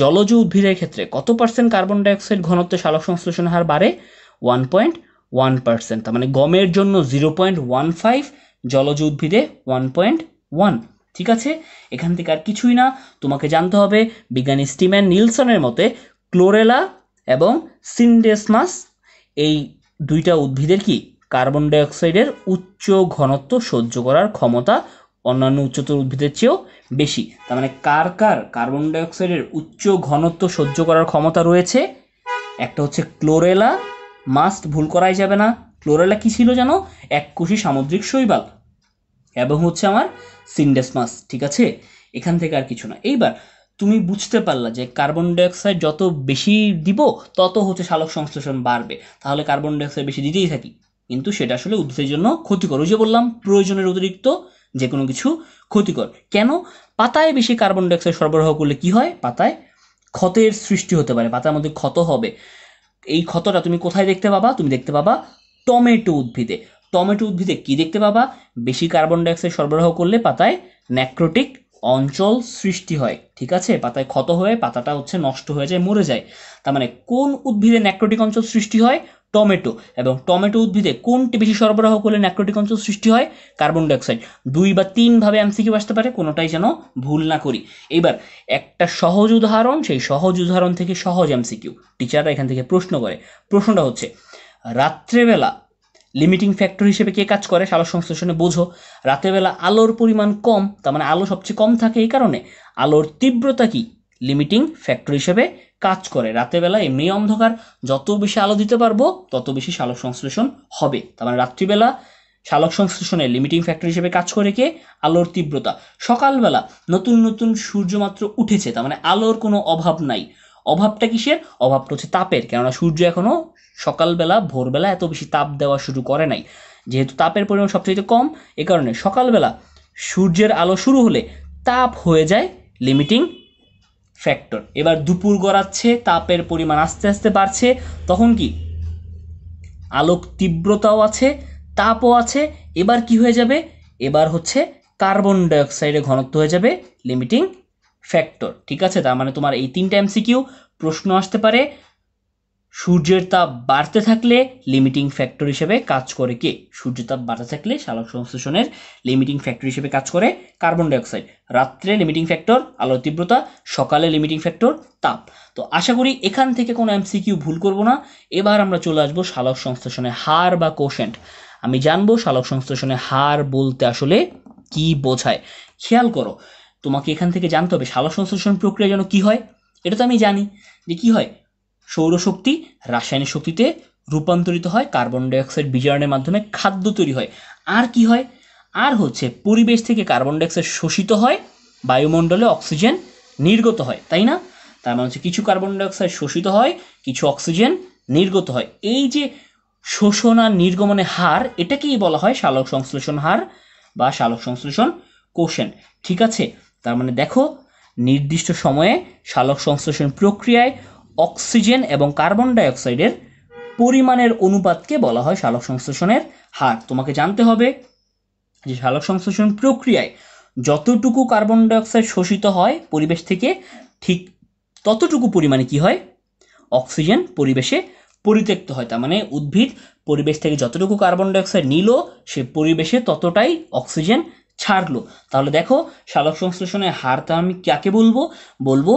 জলজ উদ্ভিদের ক্ষেত্রে কত পার্সেন্ট কার্বন ডাইঅক্সাইড ঘনত্ব সালক সংশ্লেষণের হার বাড়ে ওয়ান পয়েন্ট ওয়ান পার্সেন্ট তার মানে গমের জন্য জিরো পয়েন্ট ওয়ান ফাইভ জলজ উদ্ভিদে ওয়ান পয়েন্ট ওয়ান ঠিক আছে এখান থেকে আর কিছুই না তোমাকে জানতে হবে বিজ্ঞানী স্টিম্যান নিলসনের মতে ক্লোরেলা এবং সিনডেসমাস এই দুইটা উদ্ভিদের কি কার্বন ডাইঅক্সাইডের উচ্চ ঘনত্ব সহ্য করার ক্ষমতা অন্যান্য উচ্চতর উদ্ভিদের চেয়েও বেশি তার মানে কার কার কার্বন ডাইঅক্সাইডের উচ্চ ঘনত্ব সহ্য করার ক্ষমতা রয়েছে একটা হচ্ছে ক্লোরেলা মাস্ট ভুল করাই যাবে না ক্লোরেলা কী ছিল যেন এককোষী সামুদ্রিক শৈবাল এবং হচ্ছে আমার সিন্ডেস মাছ ঠিক আছে এখান থেকে আর কিছু না এইবার তুমি বুঝতে পারলা যে কার্বন ডাইঅক্সাইড যত বেশি দিব তত হচ্ছে শালক সংশ্লেষণ বাড়বে তাহলে কার্বন ডাইঅক্সাইড বেশি দিতেই থাকি কিন্তু সেটা আসলে উদ্ভিদের জন্য ক্ষতিকর ওই যে বললাম প্রয়োজনের অতিরিক্ত যে কোনো কিছু ক্ষতিকর কেন পাতায় বেশি কার্বন ডাইঅক্সাইড সরবরাহ করলে কি হয় পাতায় ক্ষতের সৃষ্টি হতে পারে পাতার মধ্যে ক্ষত হবে এই ক্ষতটা তুমি কোথায় দেখতে পাবা তুমি দেখতে পাবা টমেটো উদ্ভিদে টমেটো উদ্ভিদে কি দেখতে পাবা বেশি কার্বন ডাইঅক্সাইড সরবরাহ করলে পাতায় ন্যাক্রোটিক অঞ্চল সৃষ্টি হয় ঠিক আছে পাতায় ক্ষত হয়ে পাতাটা হচ্ছে নষ্ট হয়ে যায় মরে যায় তার মানে কোন উদ্ভিদে ন্যাক্রোটিক অঞ্চল সৃষ্টি হয় টমেটো এবং টমেটো উদ্ভিদে কোনটি বেশি সরবরাহ করলে ন্যাক্রোটিক অঞ্চল সৃষ্টি হয় কার্বন ডাইঅক্সাইড দুই বা তিনভাবে এমসিকিউ আসতে পারে কোনোটাই যেন ভুল না করি এবার একটা সহজ উদাহরণ সেই সহজ উদাহরণ থেকে সহজ এমসিকিউ টিচাররা এখান থেকে প্রশ্ন করে প্রশ্নটা হচ্ছে রাত্রেবেলা লিমিটিং ফ্যাক্টর হিসেবে কে কাজ করে সালো সংশ্লেষণে বোঝো রাতেবেলা আলোর পরিমাণ কম তার মানে আলো সবচেয়ে কম থাকে এই কারণে আলোর তীব্রতা কী লিমিটিং ফ্যাক্টর হিসেবে কাজ করে রাতেরবেলা এমনি অন্ধকার যত বেশি আলো দিতে পারবো তত বেশি শালক সংশ্লেষণ হবে তার মানে রাত্রিবেলা শালক সংশ্লেষণে লিমিটিং ফ্যাক্টর হিসেবে কাজ করে কে আলোর তীব্রতা সকালবেলা নতুন নতুন সূর্য মাত্র উঠেছে তার মানে আলোর কোনো অভাব নাই অভাবটা কিসের অভাবটা হচ্ছে তাপের কেননা সূর্য এখনও সকালবেলা ভোরবেলা এত বেশি তাপ দেওয়া শুরু করে নাই যেহেতু তাপের পরিমাণ সবচেয়ে কম এ কারণে সকালবেলা সূর্যের আলো শুরু হলে তাপ হয়ে যায় লিমিটিং ফ্যাক্টর এবার দুপুর গড়াচ্ছে তাপের পরিমাণ আস্তে আস্তে বাড়ছে তখন কি আলোক তীব্রতাও আছে তাপও আছে এবার কি হয়ে যাবে এবার হচ্ছে কার্বন ডাইঅক্সাইডের ঘনত্ব হয়ে যাবে লিমিটিং ফ্যাক্টর ঠিক আছে তার মানে তোমার এই তিনটা এমসিকিউ প্রশ্ন আসতে পারে সূর্যের তাপ বাড়তে থাকলে লিমিটিং ফ্যাক্টর হিসেবে কাজ করে কে সূর্যের তাপ বাড়তে থাকলে শালক সংশ্লেষণের লিমিটিং ফ্যাক্টর হিসেবে কাজ করে কার্বন ডাইঅক্সাইড রাত্রে লিমিটিং ফ্যাক্টর আলোর তীব্রতা সকালে লিমিটিং ফ্যাক্টর তাপ তো আশা করি এখান থেকে কোনো এমসিকিউ ভুল করব না এবার আমরা চলে আসবো শালক সংশ্লেষণের হার বা কোশেন্ট আমি জানবো শালক সংশ্লেষণের হার বলতে আসলে কি বোঝায় খেয়াল করো তোমাকে এখান থেকে জানতে হবে শালক সংশ্লেষণ প্রক্রিয়া যেন কী হয় এটা তো আমি জানি যে কী হয় সৌরশক্তি রাসায়নিক শক্তিতে রূপান্তরিত হয় কার্বন ডাইঅক্সাইড বিজারণের মাধ্যমে খাদ্য তৈরি হয় আর কি হয় আর হচ্ছে পরিবেশ থেকে কার্বন ডাইঅক্সাইড শোষিত হয় বায়ুমণ্ডলে অক্সিজেন নির্গত হয় তাই না তার মানে হচ্ছে কিছু কার্বন ডাইঅক্সাইড শোষিত হয় কিছু অক্সিজেন নির্গত হয় এই যে শোষণ আর নির্গমনের হার এটাকেই বলা হয় শালক সংশ্লেষণ হার বা শালক সংশ্লেষণ কোশেন ঠিক আছে তার মানে দেখো নির্দিষ্ট সময়ে শালক সংশ্লেষণ প্রক্রিয়ায় অক্সিজেন এবং কার্বন ডাইঅক্সাইডের পরিমাণের অনুপাতকে বলা হয় শালক সংশ্লেষণের হার তোমাকে জানতে হবে যে শালক সংশ্লেষণ প্রক্রিয়ায় যতটুকু কার্বন ডাইঅক্সাইড শোষিত হয় পরিবেশ থেকে ঠিক ততটুকু পরিমাণে কি হয় অক্সিজেন পরিবেশে পরিত্যক্ত হয় তার মানে উদ্ভিদ পরিবেশ থেকে যতটুকু কার্বন ডাইঅক্সাইড নিল সে পরিবেশে ততটাই অক্সিজেন ছাড়লো তাহলে দেখো শালক সংশ্লেষণের হার তা আমি কাকে বলবো বলবো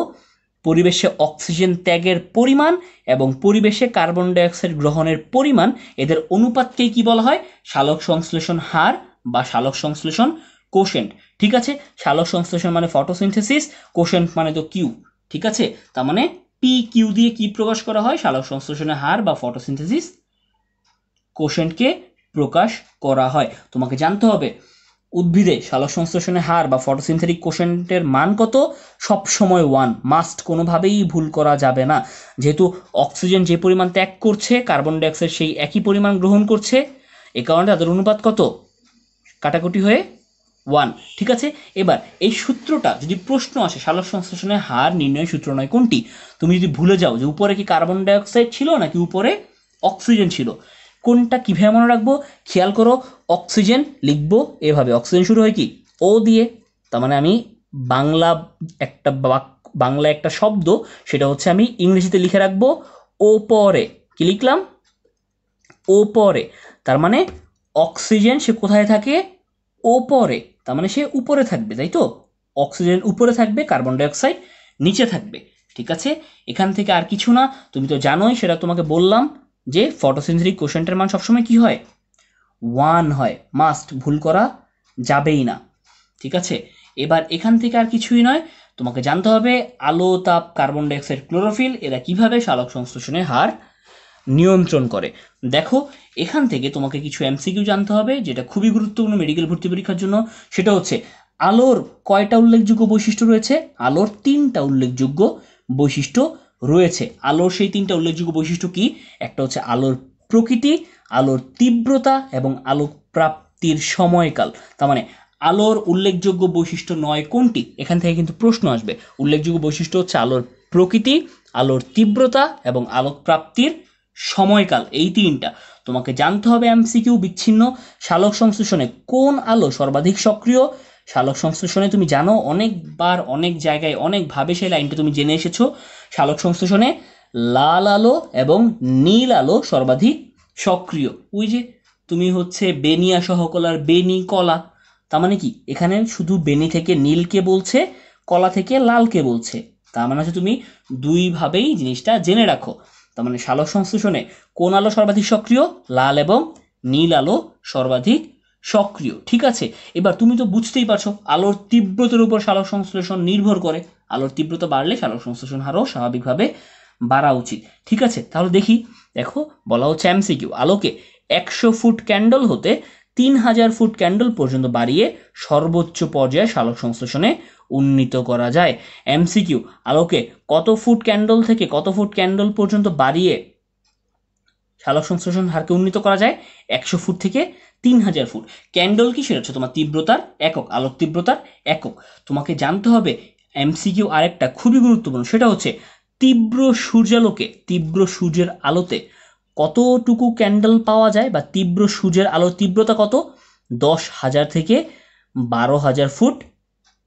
পরিবেশে অক্সিজেন ত্যাগের পরিমাণ এবং পরিবেশে কার্বন ডাইঅক্সাইড গ্রহণের পরিমাণ এদের অনুপাতকেই কি বলা হয় শালক সংশ্লেষণ হার বা শালক সংশ্লেষণ কোশেন্ট ঠিক আছে শালক সংশ্লেষণ মানে ফটোসিনথেসিস কোশেন্ট মানে তো কিউ ঠিক আছে তার মানে পি কিউ দিয়ে কি প্রকাশ করা হয় শালক সংশ্লেষণের হার বা ফটোসিনথেসিস কোশেন্টকে প্রকাশ করা হয় তোমাকে জানতে হবে উদ্ভিদে সালোক সংশ্লেষণের হার বা ফটোসিনথেটিক কোশেন্টের মান কত সব সময় ওয়ান মাস্ট কোনোভাবেই ভুল করা যাবে না যেহেতু অক্সিজেন যে পরিমাণ ত্যাগ করছে কার্বন ডাইঅক্সাইড সেই একই পরিমাণ গ্রহণ করছে এ কারণে তাদের অনুপাত কত কাটাকুটি হয়ে ওয়ান ঠিক আছে এবার এই সূত্রটা যদি প্রশ্ন আসে সালোক সংশ্লেষণের হার নির্ণয় সূত্র নয় কোনটি তুমি যদি ভুলে যাও যে উপরে কি কার্বন ডাইঅক্সাইড ছিল নাকি উপরে অক্সিজেন ছিল কোনটা কীভাবে মনে রাখবো খেয়াল করো অক্সিজেন লিখবো এভাবে অক্সিজেন শুরু হয় কি ও দিয়ে তার মানে আমি বাংলা একটা বাংলা একটা শব্দ সেটা হচ্ছে আমি ইংরেজিতে লিখে রাখবো ও পরে কি লিখলাম ও পরে তার মানে অক্সিজেন সে কোথায় থাকে ও পরে তার মানে সে উপরে থাকবে তাই তো অক্সিজেন উপরে থাকবে কার্বন ডাইঅক্সাইড নিচে থাকবে ঠিক আছে এখান থেকে আর কিছু না তুমি তো জানোই সেটা তোমাকে বললাম যে ফটোসিনথেটিক কোশ্চেনটার মান সবসময় কী হয় ওয়ান হয় মাস্ট ভুল করা যাবেই না ঠিক আছে এবার এখান থেকে আর কিছুই নয় তোমাকে জানতে হবে আলো তাপ কার্বন ডাইঅক্সাইড ক্লোরোফিল এরা কিভাবে সালক সংশ্লেষণের হার নিয়ন্ত্রণ করে দেখো এখান থেকে তোমাকে কিছু এমসিকিউ জানতে হবে যেটা খুবই গুরুত্বপূর্ণ মেডিকেল ভর্তি পরীক্ষার জন্য সেটা হচ্ছে আলোর কয়টা উল্লেখযোগ্য বৈশিষ্ট্য রয়েছে আলোর তিনটা উল্লেখযোগ্য বৈশিষ্ট্য রয়েছে আলোর সেই তিনটা উল্লেখযোগ্য বৈশিষ্ট্য কি একটা হচ্ছে আলোর প্রকৃতি আলোর তীব্রতা এবং আলোক প্রাপ্তির সময়কাল তার মানে আলোর উল্লেখযোগ্য বৈশিষ্ট্য নয় কোনটি এখান থেকে কিন্তু প্রশ্ন আসবে উল্লেখযোগ্য বৈশিষ্ট্য হচ্ছে আলোর প্রকৃতি আলোর তীব্রতা এবং আলোক প্রাপ্তির সময়কাল এই তিনটা তোমাকে জানতে হবে এমসিকিউ বিচ্ছিন্ন শালক সংশ্লেষণে কোন আলো সর্বাধিক সক্রিয় শালক সংশ্লেষণে তুমি জানো অনেকবার অনেক জায়গায় অনেকভাবে সেই লাইনটা তুমি জেনে এসেছো শালক সংশ্লেষণে লাল আলো এবং নীল আলো সর্বাধিক সক্রিয় ওই যে তুমি হচ্ছে বেনিয়া সহকলার বেনি কলা তার মানে কি এখানে শুধু বেনি থেকে নীলকে বলছে কলা থেকে লালকে বলছে তার মানে হচ্ছে তুমি দুইভাবেই জিনিসটা জেনে রাখো তার মানে শালক সংশ্লেষণে কোন আলো সর্বাধিক সক্রিয় লাল এবং নীল আলো সর্বাধিক সক্রিয় ঠিক আছে এবার তুমি তো বুঝতেই পারছো আলোর তীব্রতার উপর সালোক সংশ্লেষণ নির্ভর করে আলোর তীব্রতা বাড়লে সালোক সংশ্লেষণ হারও স্বাভাবিকভাবে বাড়া উচিত ঠিক আছে তাহলে দেখি দেখো বলা হচ্ছে এমসিকিউ আলোকে একশো ফুট ক্যান্ডল হতে তিন হাজার ফুট ক্যান্ডল পর্যন্ত বাড়িয়ে সর্বোচ্চ পর্যায়ে সালোক সংশ্লেষণে উন্নীত করা যায় এমসিকিউ আলোকে কত ফুট ক্যান্ডল থেকে কত ফুট ক্যান্ডল পর্যন্ত বাড়িয়ে সালোক সংশ্লেষণ হারকে উন্নীত করা যায় একশো ফুট থেকে তিন হাজার ফুট ক্যান্ডল কি সেটা হচ্ছে তোমার তীব্রতার একক আলোক তীব্রতার একক তোমাকে জানতে হবে এমসিকিউ আরেকটা খুবই গুরুত্বপূর্ণ সেটা হচ্ছে তীব্র সূর্যালোকে তীব্র সূর্যের আলোতে কতটুকু ক্যান্ডেল পাওয়া যায় বা তীব্র সূর্যের আলোর তীব্রতা কত দশ হাজার থেকে বারো হাজার ফুট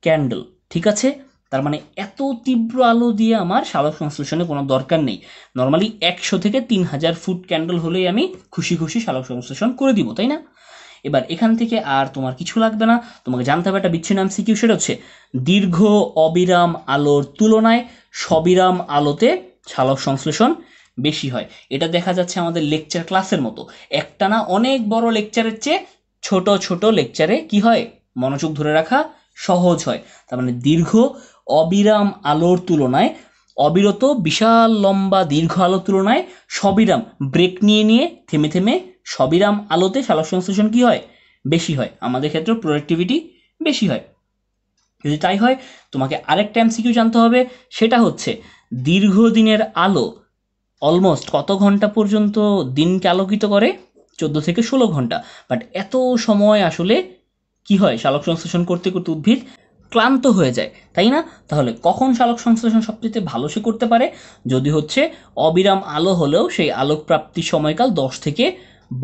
ক্যান্ডেল ঠিক আছে তার মানে এত তীব্র আলো দিয়ে আমার সালক সংশ্লেষণে কোনো দরকার নেই নর্মালি একশো থেকে তিন হাজার ফুট ক্যান্ডেল হলেই আমি খুশি খুশি সালক সংশ্লেষণ করে দিব তাই না এবার এখান থেকে আর তোমার কিছু লাগবে না তোমাকে জানতে হবে একটা বিচ্ছিন্ন এমসিকিউ সেটা হচ্ছে দীর্ঘ অবিরাম আলোর তুলনায় সবিরাম আলোতে ছালক সংশ্লেষণ বেশি হয় এটা দেখা যাচ্ছে আমাদের লেকচার ক্লাসের মতো একটা না অনেক বড় লেকচারের চেয়ে ছোট ছোট লেকচারে কি হয় মনোযোগ ধরে রাখা সহজ হয় তার মানে দীর্ঘ অবিরাম আলোর তুলনায় অবিরত বিশাল লম্বা দীর্ঘ আলোর তুলনায় সবিরাম ব্রেক নিয়ে নিয়ে থেমে থেমে সবিরাম আলোতে সালোক সংশ্লেষণ কী হয় বেশি হয় আমাদের ক্ষেত্রে প্রোডাক্টিভিটি বেশি হয় যদি তাই হয় তোমাকে আরেকটা এমসিকিউ জানতে হবে সেটা হচ্ছে দীর্ঘদিনের আলো অলমোস্ট কত ঘন্টা পর্যন্ত দিনকে আলোকিত করে চোদ্দো থেকে ষোলো ঘন্টা বাট এত সময় আসলে কি হয় সালোক সংশ্লেষণ করতে করতে উদ্ভিদ ক্লান্ত হয়ে যায় তাই না তাহলে কখন সালোক সংশ্লেষণ সবচেয়ে ভালো সে করতে পারে যদি হচ্ছে অবিরাম আলো হলেও সেই আলোক প্রাপ্তির সময়কাল দশ থেকে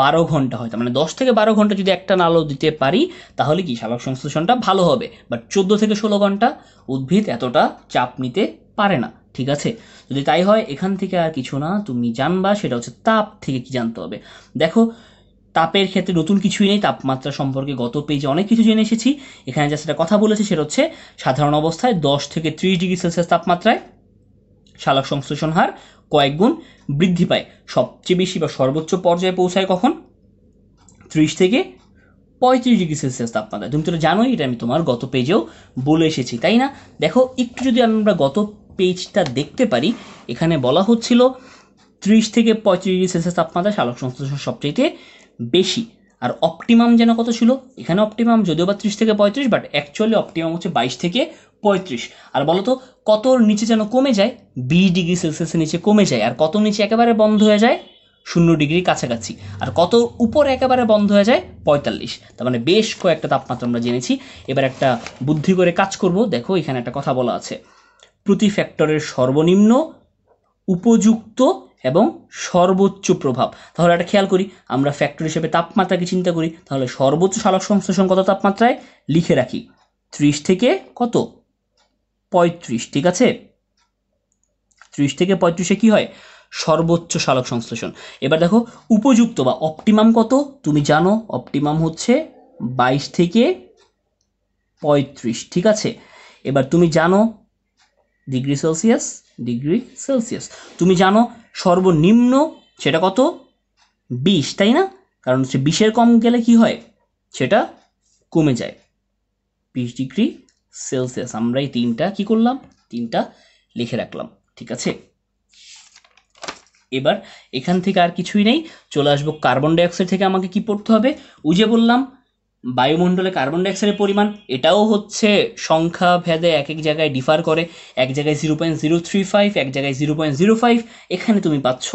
বারো ঘন্টা হয় মানে দশ থেকে বারো ঘন্টা যদি একটা আলো দিতে পারি তাহলে কি শালক সংশ্লেষণটা ভালো হবে বাট চোদ্দো থেকে ষোলো ঘন্টা উদ্ভিদ এতটা চাপ নিতে পারে না ঠিক আছে যদি তাই হয় এখান থেকে আর কিছু না তুমি জানবা সেটা হচ্ছে তাপ থেকে কি জানতে হবে দেখো তাপের ক্ষেত্রে নতুন কিছুই নেই তাপমাত্রা সম্পর্কে গত পেজে অনেক কিছু জেনে এসেছি এখানে যা সেটা কথা বলেছে সেটা হচ্ছে সাধারণ অবস্থায় দশ থেকে ত্রিশ ডিগ্রি সেলসিয়াস তাপমাত্রায় শালক সংশ্লেষণ হার কয়েক গুণ বৃদ্ধি পায় সবচেয়ে বেশি বা সর্বোচ্চ পর্যায়ে পৌঁছায় কখন ত্রিশ থেকে পঁয়ত্রিশ ডিগ্রি সেলসিয়াস তাপমাত্রা তুমি তো জানোই এটা আমি তোমার গত পেজেও বলে এসেছি তাই না দেখো একটু যদি আমরা গত পেজটা দেখতে পারি এখানে বলা হচ্ছিল ত্রিশ থেকে পঁয়ত্রিশ ডিগ্রি সেলসিয়াস তাপমাত্রা শালক সংশ্লেষণ সবচেয়ে বেশি আর অপটিমাম যেন কত ছিল এখানে অপটিমাম যদিও বা ত্রিশ থেকে পঁয়ত্রিশ বাট অ্যাকচুয়ালি অপটিমাম হচ্ছে বাইশ থেকে পঁয়ত্রিশ আর বলতো কতর নিচে যেন কমে যায় বিশ ডিগ্রি সেলসিয়াসের নিচে কমে যায় আর কত নিচে একেবারে বন্ধ হয়ে যায় শূন্য ডিগ্রি কাছাকাছি আর কত উপরে একেবারে বন্ধ হয়ে যায় পঁয়তাল্লিশ তার মানে বেশ কয়েকটা তাপমাত্রা আমরা জেনেছি এবার একটা বুদ্ধি করে কাজ করব দেখো এখানে একটা কথা বলা আছে প্রতি ফ্যাক্টরের সর্বনিম্ন উপযুক্ত এবং সর্বোচ্চ প্রভাব তাহলে একটা খেয়াল করি আমরা ফ্যাক্টর হিসেবে তাপমাত্রাকে চিন্তা করি তাহলে সর্বোচ্চ সালক সংশ্লেষণ কত তাপমাত্রায় লিখে রাখি ত্রিশ থেকে কত পঁয়ত্রিশ ঠিক আছে ত্রিশ থেকে পঁয়ত্রিশে কি হয় সর্বোচ্চ সালক সংশ্লেষণ এবার দেখো উপযুক্ত বা অপটিমাম কত তুমি জানো অপটিমাম হচ্ছে বাইশ থেকে পঁয়ত্রিশ ঠিক আছে এবার তুমি জানো ডিগ্রি সেলসিয়াস ডিগ্রি সেলসিয়াস তুমি জানো সর্বনিম্ন সেটা কত বিশ তাই না কারণ সে বিশের কম গেলে কি হয় সেটা কমে যায় বিশ ডিগ্রি সেলসিয়াস আমরা এই তিনটা কি করলাম তিনটা লিখে রাখলাম ঠিক আছে এবার এখান থেকে আর কিছুই নেই চলে আসবো কার্বন ডাইঅক্সাইড থেকে আমাকে কি পড়তে হবে উজে বললাম বায়ুমণ্ডলে কার্বন ডাইঅক্সাইডের পরিমাণ এটাও হচ্ছে সংখ্যা ভেদে এক এক জায়গায় ডিফার করে এক জায়গায় zero point zero three five এক জায়গায় জিরো পয়েন্ট জিরো ফাইভ এখানে তুমি পাচ্ছ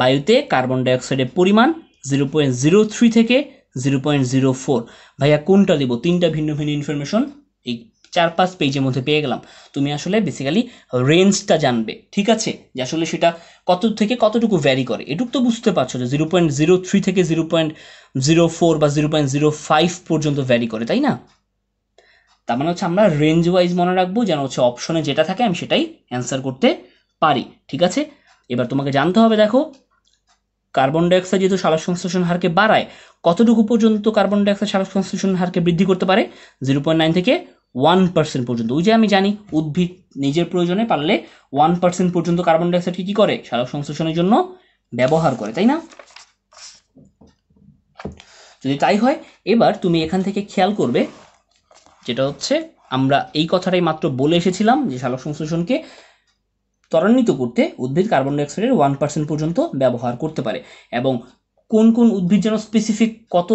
বায়ুতে কার্বন ডাইঅক্সাইডের পরিমাণ জিরো পয়েন্ট জিরো থ্রি থেকে জিরো পয়েন্ট জিরো ফোর ভাইয়া কোনটা দেবো তিনটা ভিন্ন ভিন্ন ইনফরমেশন এই চার পাঁচ পেজের মধ্যে পেয়ে গেলাম তুমি আসলে বেসিক্যালি রেঞ্জটা জানবে ঠিক আছে যে আসলে সেটা কত থেকে কতটুকু ভ্যারি করে এটুকু তো বুঝতে পারছো যে জিরো পয়েন্ট জিরো থ্রি থেকে জিরো পয়েন্ট জিরো ফোর বা জিরো পয়েন্ট জিরো ফাইভ পর্যন্ত ভ্যারি করে তাই না তার মানে হচ্ছে আমরা রেঞ্জ ওয়াইজ মনে রাখবো যেন হচ্ছে অপশনে যেটা থাকে আমি সেটাই অ্যান্সার করতে পারি ঠিক আছে এবার তোমাকে জানতে হবে দেখো কার্বন ডাইঅক্সাইড যেহেতু সালক সংশ্লেষণ হারকে বাড়ায় কতটুকু পর্যন্ত কার্বন ডাইঅক্সাইড সালক সংশ্লেষণ হারকে বৃদ্ধি করতে পারে জিরো পয়েন্ট নাইন থেকে ওয়ান পার্সেন্ট পর্যন্ত ওই যে আমি জানি উদ্ভিদ নিজের প্রয়োজনে পারলে ওয়ান পার্সেন্ট পর্যন্ত কার্বন ডাইঅক্সাইড কী করে সারক সংশ্লেষণের জন্য ব্যবহার করে তাই না যদি তাই হয় এবার তুমি এখান থেকে খেয়াল করবে যেটা হচ্ছে আমরা এই কথাটাই মাত্র বলে এসেছিলাম যে সালক সংশ্লেষণকে ত্বরান্বিত করতে উদ্ভিদ কার্বন ডাইঅক্সাইডের ওয়ান পার্সেন্ট পর্যন্ত ব্যবহার করতে পারে এবং কোন কোন উদ্ভিদ যেন স্পেসিফিক কত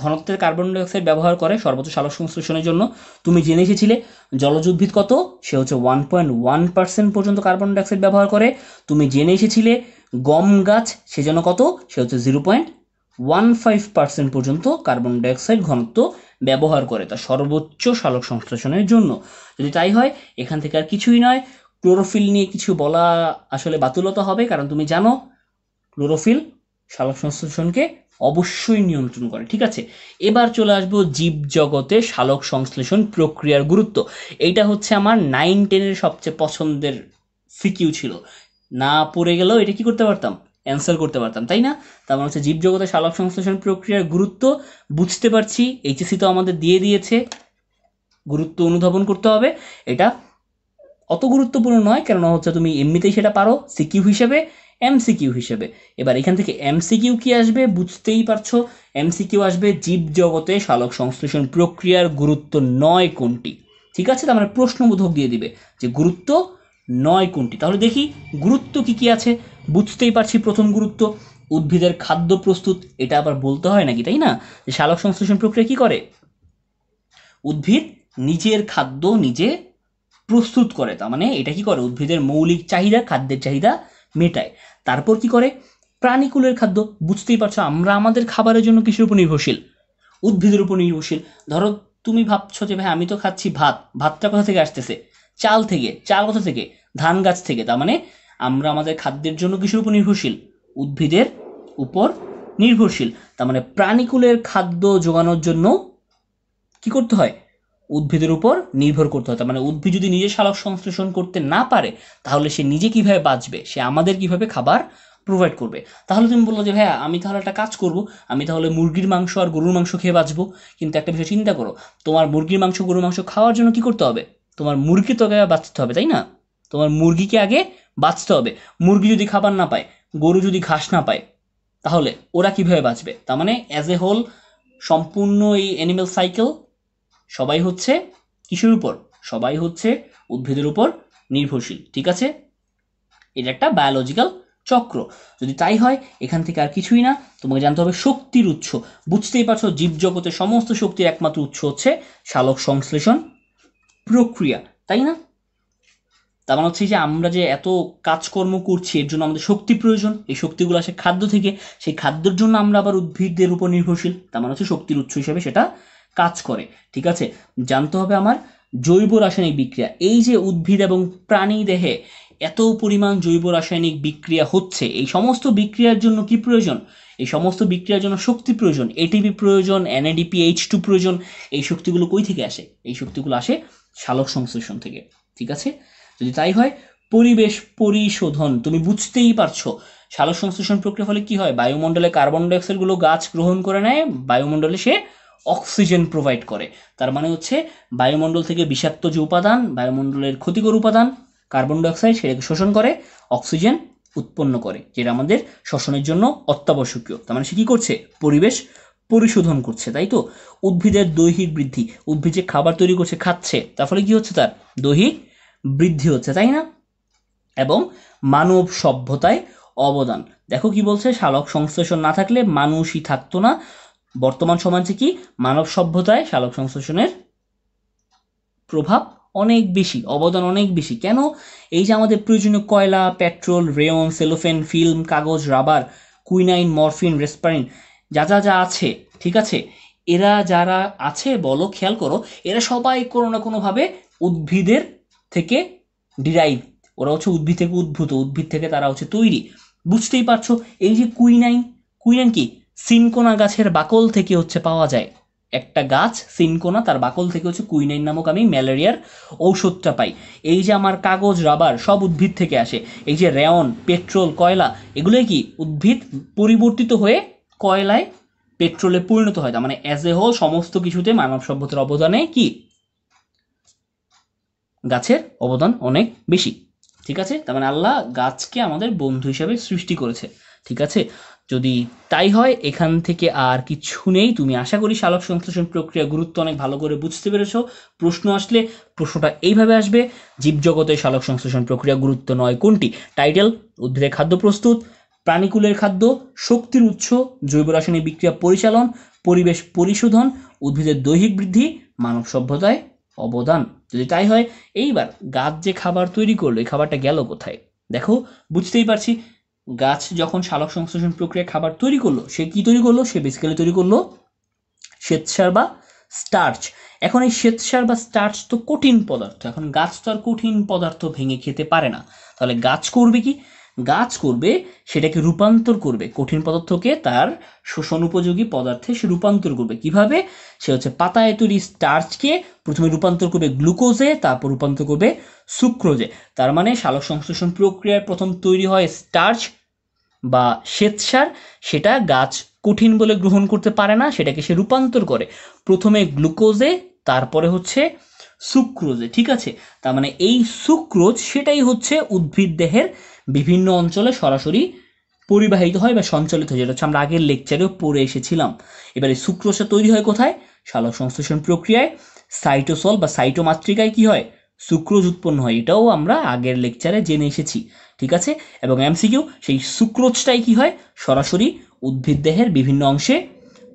ঘনত্বের কার্বন ডাইঅক্সাইড ব্যবহার করে সর্বোচ্চ সালোক সংশ্লেষণের জন্য তুমি জেনে এসেছিলে জলজ উদ্ভিদ কত সে হচ্ছে ওয়ান পয়েন্ট ওয়ান পার্সেন্ট পর্যন্ত কার্বন ডাইঅক্সাইড ব্যবহার করে তুমি জেনে এসেছিলে গম গাছ সেজন্য কত সে হচ্ছে zero point one five percent পর্যন্ত কার্বন ডাইঅক্সাইড ঘনত্ব ব্যবহার করে তা সর্বোচ্চ সালক সংশ্লেষণের জন্য যদি তাই হয় এখান থেকে আর কিছুই নয় ক্লোরোফিল নিয়ে কিছু বলা আসলে বাতুলতা হবে কারণ তুমি জানো ক্লোরোফিল সালক সংশ্লেষণকে অবশ্যই নিয়ন্ত্রণ করে ঠিক আছে এবার চলে আসবো জীব জগতে শালক সংশ্লেষণ প্রক্রিয়ার গুরুত্ব এইটা হচ্ছে আমার নাইন টেনের সবচেয়ে পছন্দের সিকিউ ছিল না পড়ে গেলেও এটা কি করতে পারতাম অ্যান্সার করতে পারতাম তাই না তার মানে হচ্ছে জীবজগতে শালক সংশ্লেষণ প্রক্রিয়ার গুরুত্ব বুঝতে পারছি এইচএসি তো আমাদের দিয়ে দিয়েছে গুরুত্ব অনুধাবন করতে হবে এটা অত গুরুত্বপূর্ণ নয় কেননা হচ্ছে তুমি এমনিতেই সেটা পারো সিকিউ হিসেবে এমসিকিউ হিসেবে এবার এখান থেকে এমসিকিউ কি আসবে বুঝতেই পারছো এমসিকিউ আসবে জীবজগতে সালোক সংশ্লেষণ প্রক্রিয়ার গুরুত্ব নয় কোনটি ঠিক আছে তার মানে প্রশ্নবোধক দিয়ে দিবে যে গুরুত্ব নয় কোনটি তাহলে দেখি গুরুত্ব কি কি আছে বুঝতেই পারছি প্রথম গুরুত্ব উদ্ভিদের খাদ্য প্রস্তুত এটা আবার বলতে হয় নাকি তাই না যে সালোক সংশ্লেষণ প্রক্রিয়া কি করে উদ্ভিদ নিজের খাদ্য নিজে প্রস্তুত করে তার মানে এটা কি করে উদ্ভিদের মৌলিক চাহিদা খাদ্যের চাহিদা মেটায় তারপর কি করে প্রাণীকুলের খাদ্য বুঝতেই পারছো আমরা আমাদের খাবারের জন্য কিসের উপর নির্ভরশীল উদ্ভিদের উপর নির্ভরশীল ধরো তুমি ভাবছো যে ভাই আমি তো খাচ্ছি ভাত ভাতটা কোথা থেকে আসতেছে চাল থেকে চাল কোথা থেকে ধান গাছ থেকে তার মানে আমরা আমাদের খাদ্যের জন্য কিসের উপর নির্ভরশীল উদ্ভিদের উপর নির্ভরশীল তার মানে প্রাণীকুলের খাদ্য জোগানোর জন্য কি করতে হয় উদ্ভিদের উপর নির্ভর করতে হয় মানে উদ্ভিদ যদি নিজে সালক সংশ্লেষণ করতে না পারে তাহলে সে নিজে কিভাবে বাঁচবে সে আমাদের কিভাবে খাবার প্রোভাইড করবে তাহলে তুমি বললো যে ভাইয়া আমি তাহলে একটা কাজ করব আমি তাহলে মুরগির মাংস আর গরুর মাংস খেয়ে বাঁচবো কিন্তু একটা বিষয় চিন্তা করো তোমার মুরগির মাংস গরুর মাংস খাওয়ার জন্য কি করতে হবে তোমার মুরগি তো আগে বাঁচতে হবে তাই না তোমার মুরগিকে আগে বাঁচতে হবে মুরগি যদি খাবার না পায় গরু যদি ঘাস না পায় তাহলে ওরা কিভাবে বাঁচবে তার মানে অ্যাজ এ হোল সম্পূর্ণ এই অ্যানিমেল সাইকেল সবাই হচ্ছে কিসের উপর সবাই হচ্ছে উদ্ভিদের উপর নির্ভরশীল ঠিক আছে এটা একটা বায়োলজিক্যাল চক্র যদি তাই হয় এখান থেকে আর কিছুই না তোমাকে জানতে হবে শক্তির উৎস বুঝতেই পারছো জীবজগতে সমস্ত শক্তির একমাত্র উৎস হচ্ছে শালক সংশ্লেষণ প্রক্রিয়া তাই না তার মানে হচ্ছে যে আমরা যে এত কাজকর্ম করছি এর জন্য আমাদের শক্তি প্রয়োজন এই শক্তিগুলো আসে খাদ্য থেকে সেই খাদ্যের জন্য আমরা আবার উদ্ভিদের উপর নির্ভরশীল তার মানে হচ্ছে শক্তির উৎস হিসেবে সেটা কাজ করে ঠিক আছে জানতে হবে আমার জৈব রাসায়নিক বিক্রিয়া এই যে উদ্ভিদ এবং প্রাণী দেহে এত পরিমাণ জৈব রাসায়নিক বিক্রিয়া হচ্ছে এই সমস্ত বিক্রিয়ার জন্য কি প্রয়োজন এই সমস্ত বিক্রিয়ার জন্য শক্তি প্রয়োজন এটিপি প্রয়োজন এনএডিপি এইচ টু প্রয়োজন এই শক্তিগুলো কই থেকে আসে এই শক্তিগুলো আসে শালক সংশ্লেষণ থেকে ঠিক আছে যদি তাই হয় পরিবেশ পরিশোধন তুমি বুঝতেই পারছো শালক সংশ্লেষণ প্রক্রিয়া ফলে কি হয় বায়ুমণ্ডলে কার্বন ডাইঅক্সাইডগুলো গাছ গ্রহণ করে নেয় বায়ুমণ্ডলে সে অক্সিজেন প্রোভাইড করে তার মানে হচ্ছে বায়ুমণ্ডল থেকে বিষাক্ত যে উপাদান বায়ুমণ্ডলের ক্ষতিকর উপাদান কার্বন ডাইঅক্সাইড সেটাকে শোষণ করে অক্সিজেন উৎপন্ন করে যেটা আমাদের শ্বসনের জন্য অত্যাবশ্যকীয় তার মানে সে কী করছে পরিবেশ পরিশোধন করছে তাই তো উদ্ভিদের দৈহিক বৃদ্ধি উদ্ভিদ যে খাবার তৈরি করছে খাচ্ছে তার ফলে কী হচ্ছে তার দৈহিক বৃদ্ধি হচ্ছে তাই না এবং মানব সভ্যতায় অবদান দেখো কি বলছে শালক সংশ্লেষণ না থাকলে মানুষই থাকতো না বর্তমান সমাজে কি মানব সভ্যতায় শালক সংশ্লেষণের প্রভাব অনেক বেশি অবদান অনেক বেশি কেন এই যে আমাদের প্রয়োজনীয় কয়লা পেট্রোল রেয়ন সেলোফেন ফিল্ম কাগজ রাবার কুইনাইন মরফিন রেসপারিন যা যা যা আছে ঠিক আছে এরা যারা আছে বলো খেয়াল করো এরা সবাই কোনো না কোনোভাবে উদ্ভিদের থেকে ডিরাইভ ওরা হচ্ছে উদ্ভিদ থেকে উদ্ভূত উদ্ভিদ থেকে তারা হচ্ছে তৈরি বুঝতেই পারছো এই যে কুইনাইন কুইনাইন কি সিনকোনা গাছের বাকল থেকে হচ্ছে পাওয়া যায় একটা গাছ সিনকোনা তার বাকল থেকে হচ্ছে কুইনাইন নামক আমি ম্যালেরিয়ার ঔষধটা পাই এই যে আমার কাগজ রাবার সব উদ্ভিদ থেকে আসে এই যে রেয়ন পেট্রোল কয়লা এগুলোই কি উদ্ভিদ পরিবর্তিত হয়ে কয়লায় পেট্রোলে পরিণত হয় তার মানে অ্যাজ এ হোল সমস্ত কিছুতে মানব সভ্যতার অবদানে কি গাছের অবদান অনেক বেশি ঠিক আছে তার মানে আল্লাহ গাছকে আমাদের বন্ধু হিসাবে সৃষ্টি করেছে ঠিক আছে যদি তাই হয় এখান থেকে আর কিছু নেই তুমি আশা করি সালক সংশ্লেষণ প্রক্রিয়া গুরুত্ব অনেক ভালো করে বুঝতে পেরেছ প্রশ্ন আসলে প্রশ্নটা এইভাবে আসবে জীবজগতে সালক সংশ্লেষণ প্রক্রিয়া গুরুত্ব নয় কোনটি টাইটেল উদ্ভিদের খাদ্য প্রস্তুত প্রাণীকুলের খাদ্য শক্তির উৎস জৈব রাসায়নিক বিক্রিয়া পরিচালন পরিবেশ পরিশোধন উদ্ভিদের দৈহিক বৃদ্ধি মানব সভ্যতায় অবদান যদি তাই হয় এইবার গাছ যে খাবার তৈরি করলো এই খাবারটা গেল কোথায় দেখো বুঝতেই পারছি গাছ যখন সালোক সংশ্লেষণ প্রক্রিয়া খাবার তৈরি করলো সে কি তৈরি করলো সে বেসিক্যালি তৈরি করলো শ্বেতসার বা স্টার্চ এখন এই শ্বেতসার বা স্টার্চ তো কঠিন পদার্থ এখন গাছ তো আর কঠিন পদার্থ ভেঙে খেতে পারে না তাহলে গাছ করবে কি গাছ করবে সেটাকে রূপান্তর করবে কঠিন পদার্থকে তার শোষণ উপযোগী পদার্থে সে রূপান্তর করবে কিভাবে সে হচ্ছে পাতায় তৈরি স্টার্চকে প্রথমে রূপান্তর করবে গ্লুকোজে তারপর রূপান্তর করবে সুক্রোজে তার মানে শালক সংশ্লেষণ প্রক্রিয়ায় প্রথম তৈরি হয় স্টার্চ বা শ্বেতসার সেটা গাছ কঠিন বলে গ্রহণ করতে পারে না সেটাকে সে রূপান্তর করে প্রথমে গ্লুকোজে তারপরে হচ্ছে সুক্রোজে ঠিক আছে তার মানে এই সুক্রোজ সেটাই হচ্ছে উদ্ভিদ দেহের বিভিন্ন অঞ্চলে সরাসরি পরিবাহিত হয় বা সঞ্চালিত হয় যেটা হচ্ছে আমরা আগের লেকচারেও পড়ে এসেছিলাম এবারে সুক্রোসা তৈরি হয় কোথায় শালক সংশ্লেষণ প্রক্রিয়ায় সাইটোসল বা সাইটোমাত্রিকায় কি হয় সুক্রোজ উৎপন্ন হয় এটাও আমরা আগের লেকচারে জেনে এসেছি ঠিক আছে এবং এমসিকিউ সেই সুক্রোজটাই কি হয় সরাসরি উদ্ভিদ দেহের বিভিন্ন অংশে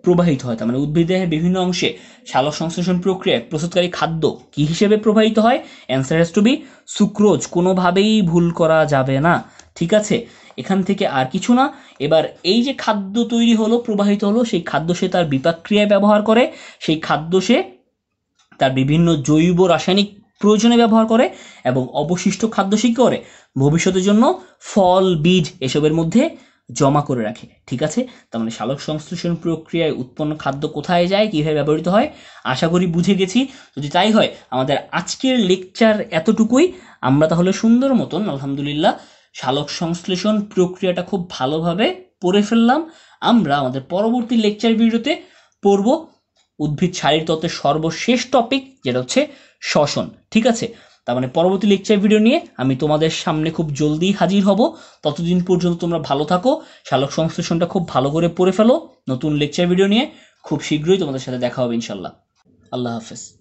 প্রবাহিত হয় তার মানে উদ্ভিদের বিভিন্ন অংশে শালক সংশ্লেষণ প্রক্রিয়ায় প্রস্তুতকারী খাদ্য কি হিসেবে প্রবাহিত হয় answer has to be sucrose কোনোভাবেই ভুল করা যাবে না ঠিক আছে এখান থেকে আর কিছু না এবার এই যে খাদ্য তৈরি হলো প্রবাহিত হলো সেই খাদ্য সে তার বিপাক্রিয়ায় ব্যবহার করে সেই খাদ্য সে তার বিভিন্ন জৈব রাসায়নিক প্রয়োজনে ব্যবহার করে এবং অবশিষ্ট খাদ্য সে করে ভবিষ্যতের জন্য ফল বীজ এসবের মধ্যে জমা করে রাখে ঠিক আছে তার মানে সালোক সংশ্লেষণ প্রক্রিয়ায় উৎপন্ন খাদ্য কোথায় যায় কীভাবে ব্যবহৃত হয় আশা করি বুঝে গেছি যদি তাই হয় আমাদের আজকের লেকচার এতটুকুই আমরা তাহলে সুন্দর মতন আলহামদুলিল্লাহ সালোক সংশ্লেষণ প্রক্রিয়াটা খুব ভালোভাবে পড়ে ফেললাম আমরা আমাদের পরবর্তী লেকচার ভিডিওতে পড়ব উদ্ভিদ তত্ত্বের সর্বশেষ টপিক যেটা হচ্ছে শ্বসন ঠিক আছে তার মানে পরবর্তী লেকচার ভিডিও নিয়ে আমি তোমাদের সামনে খুব জলদি হাজির হব ততদিন পর্যন্ত তোমরা ভালো থাকো শালক সংশ্লেষণটা খুব ভালো করে পড়ে ফেলো নতুন লেকচার ভিডিও নিয়ে খুব শীঘ্রই তোমাদের সাথে দেখা হবে ইনশাল্লাহ আল্লাহ হাফেজ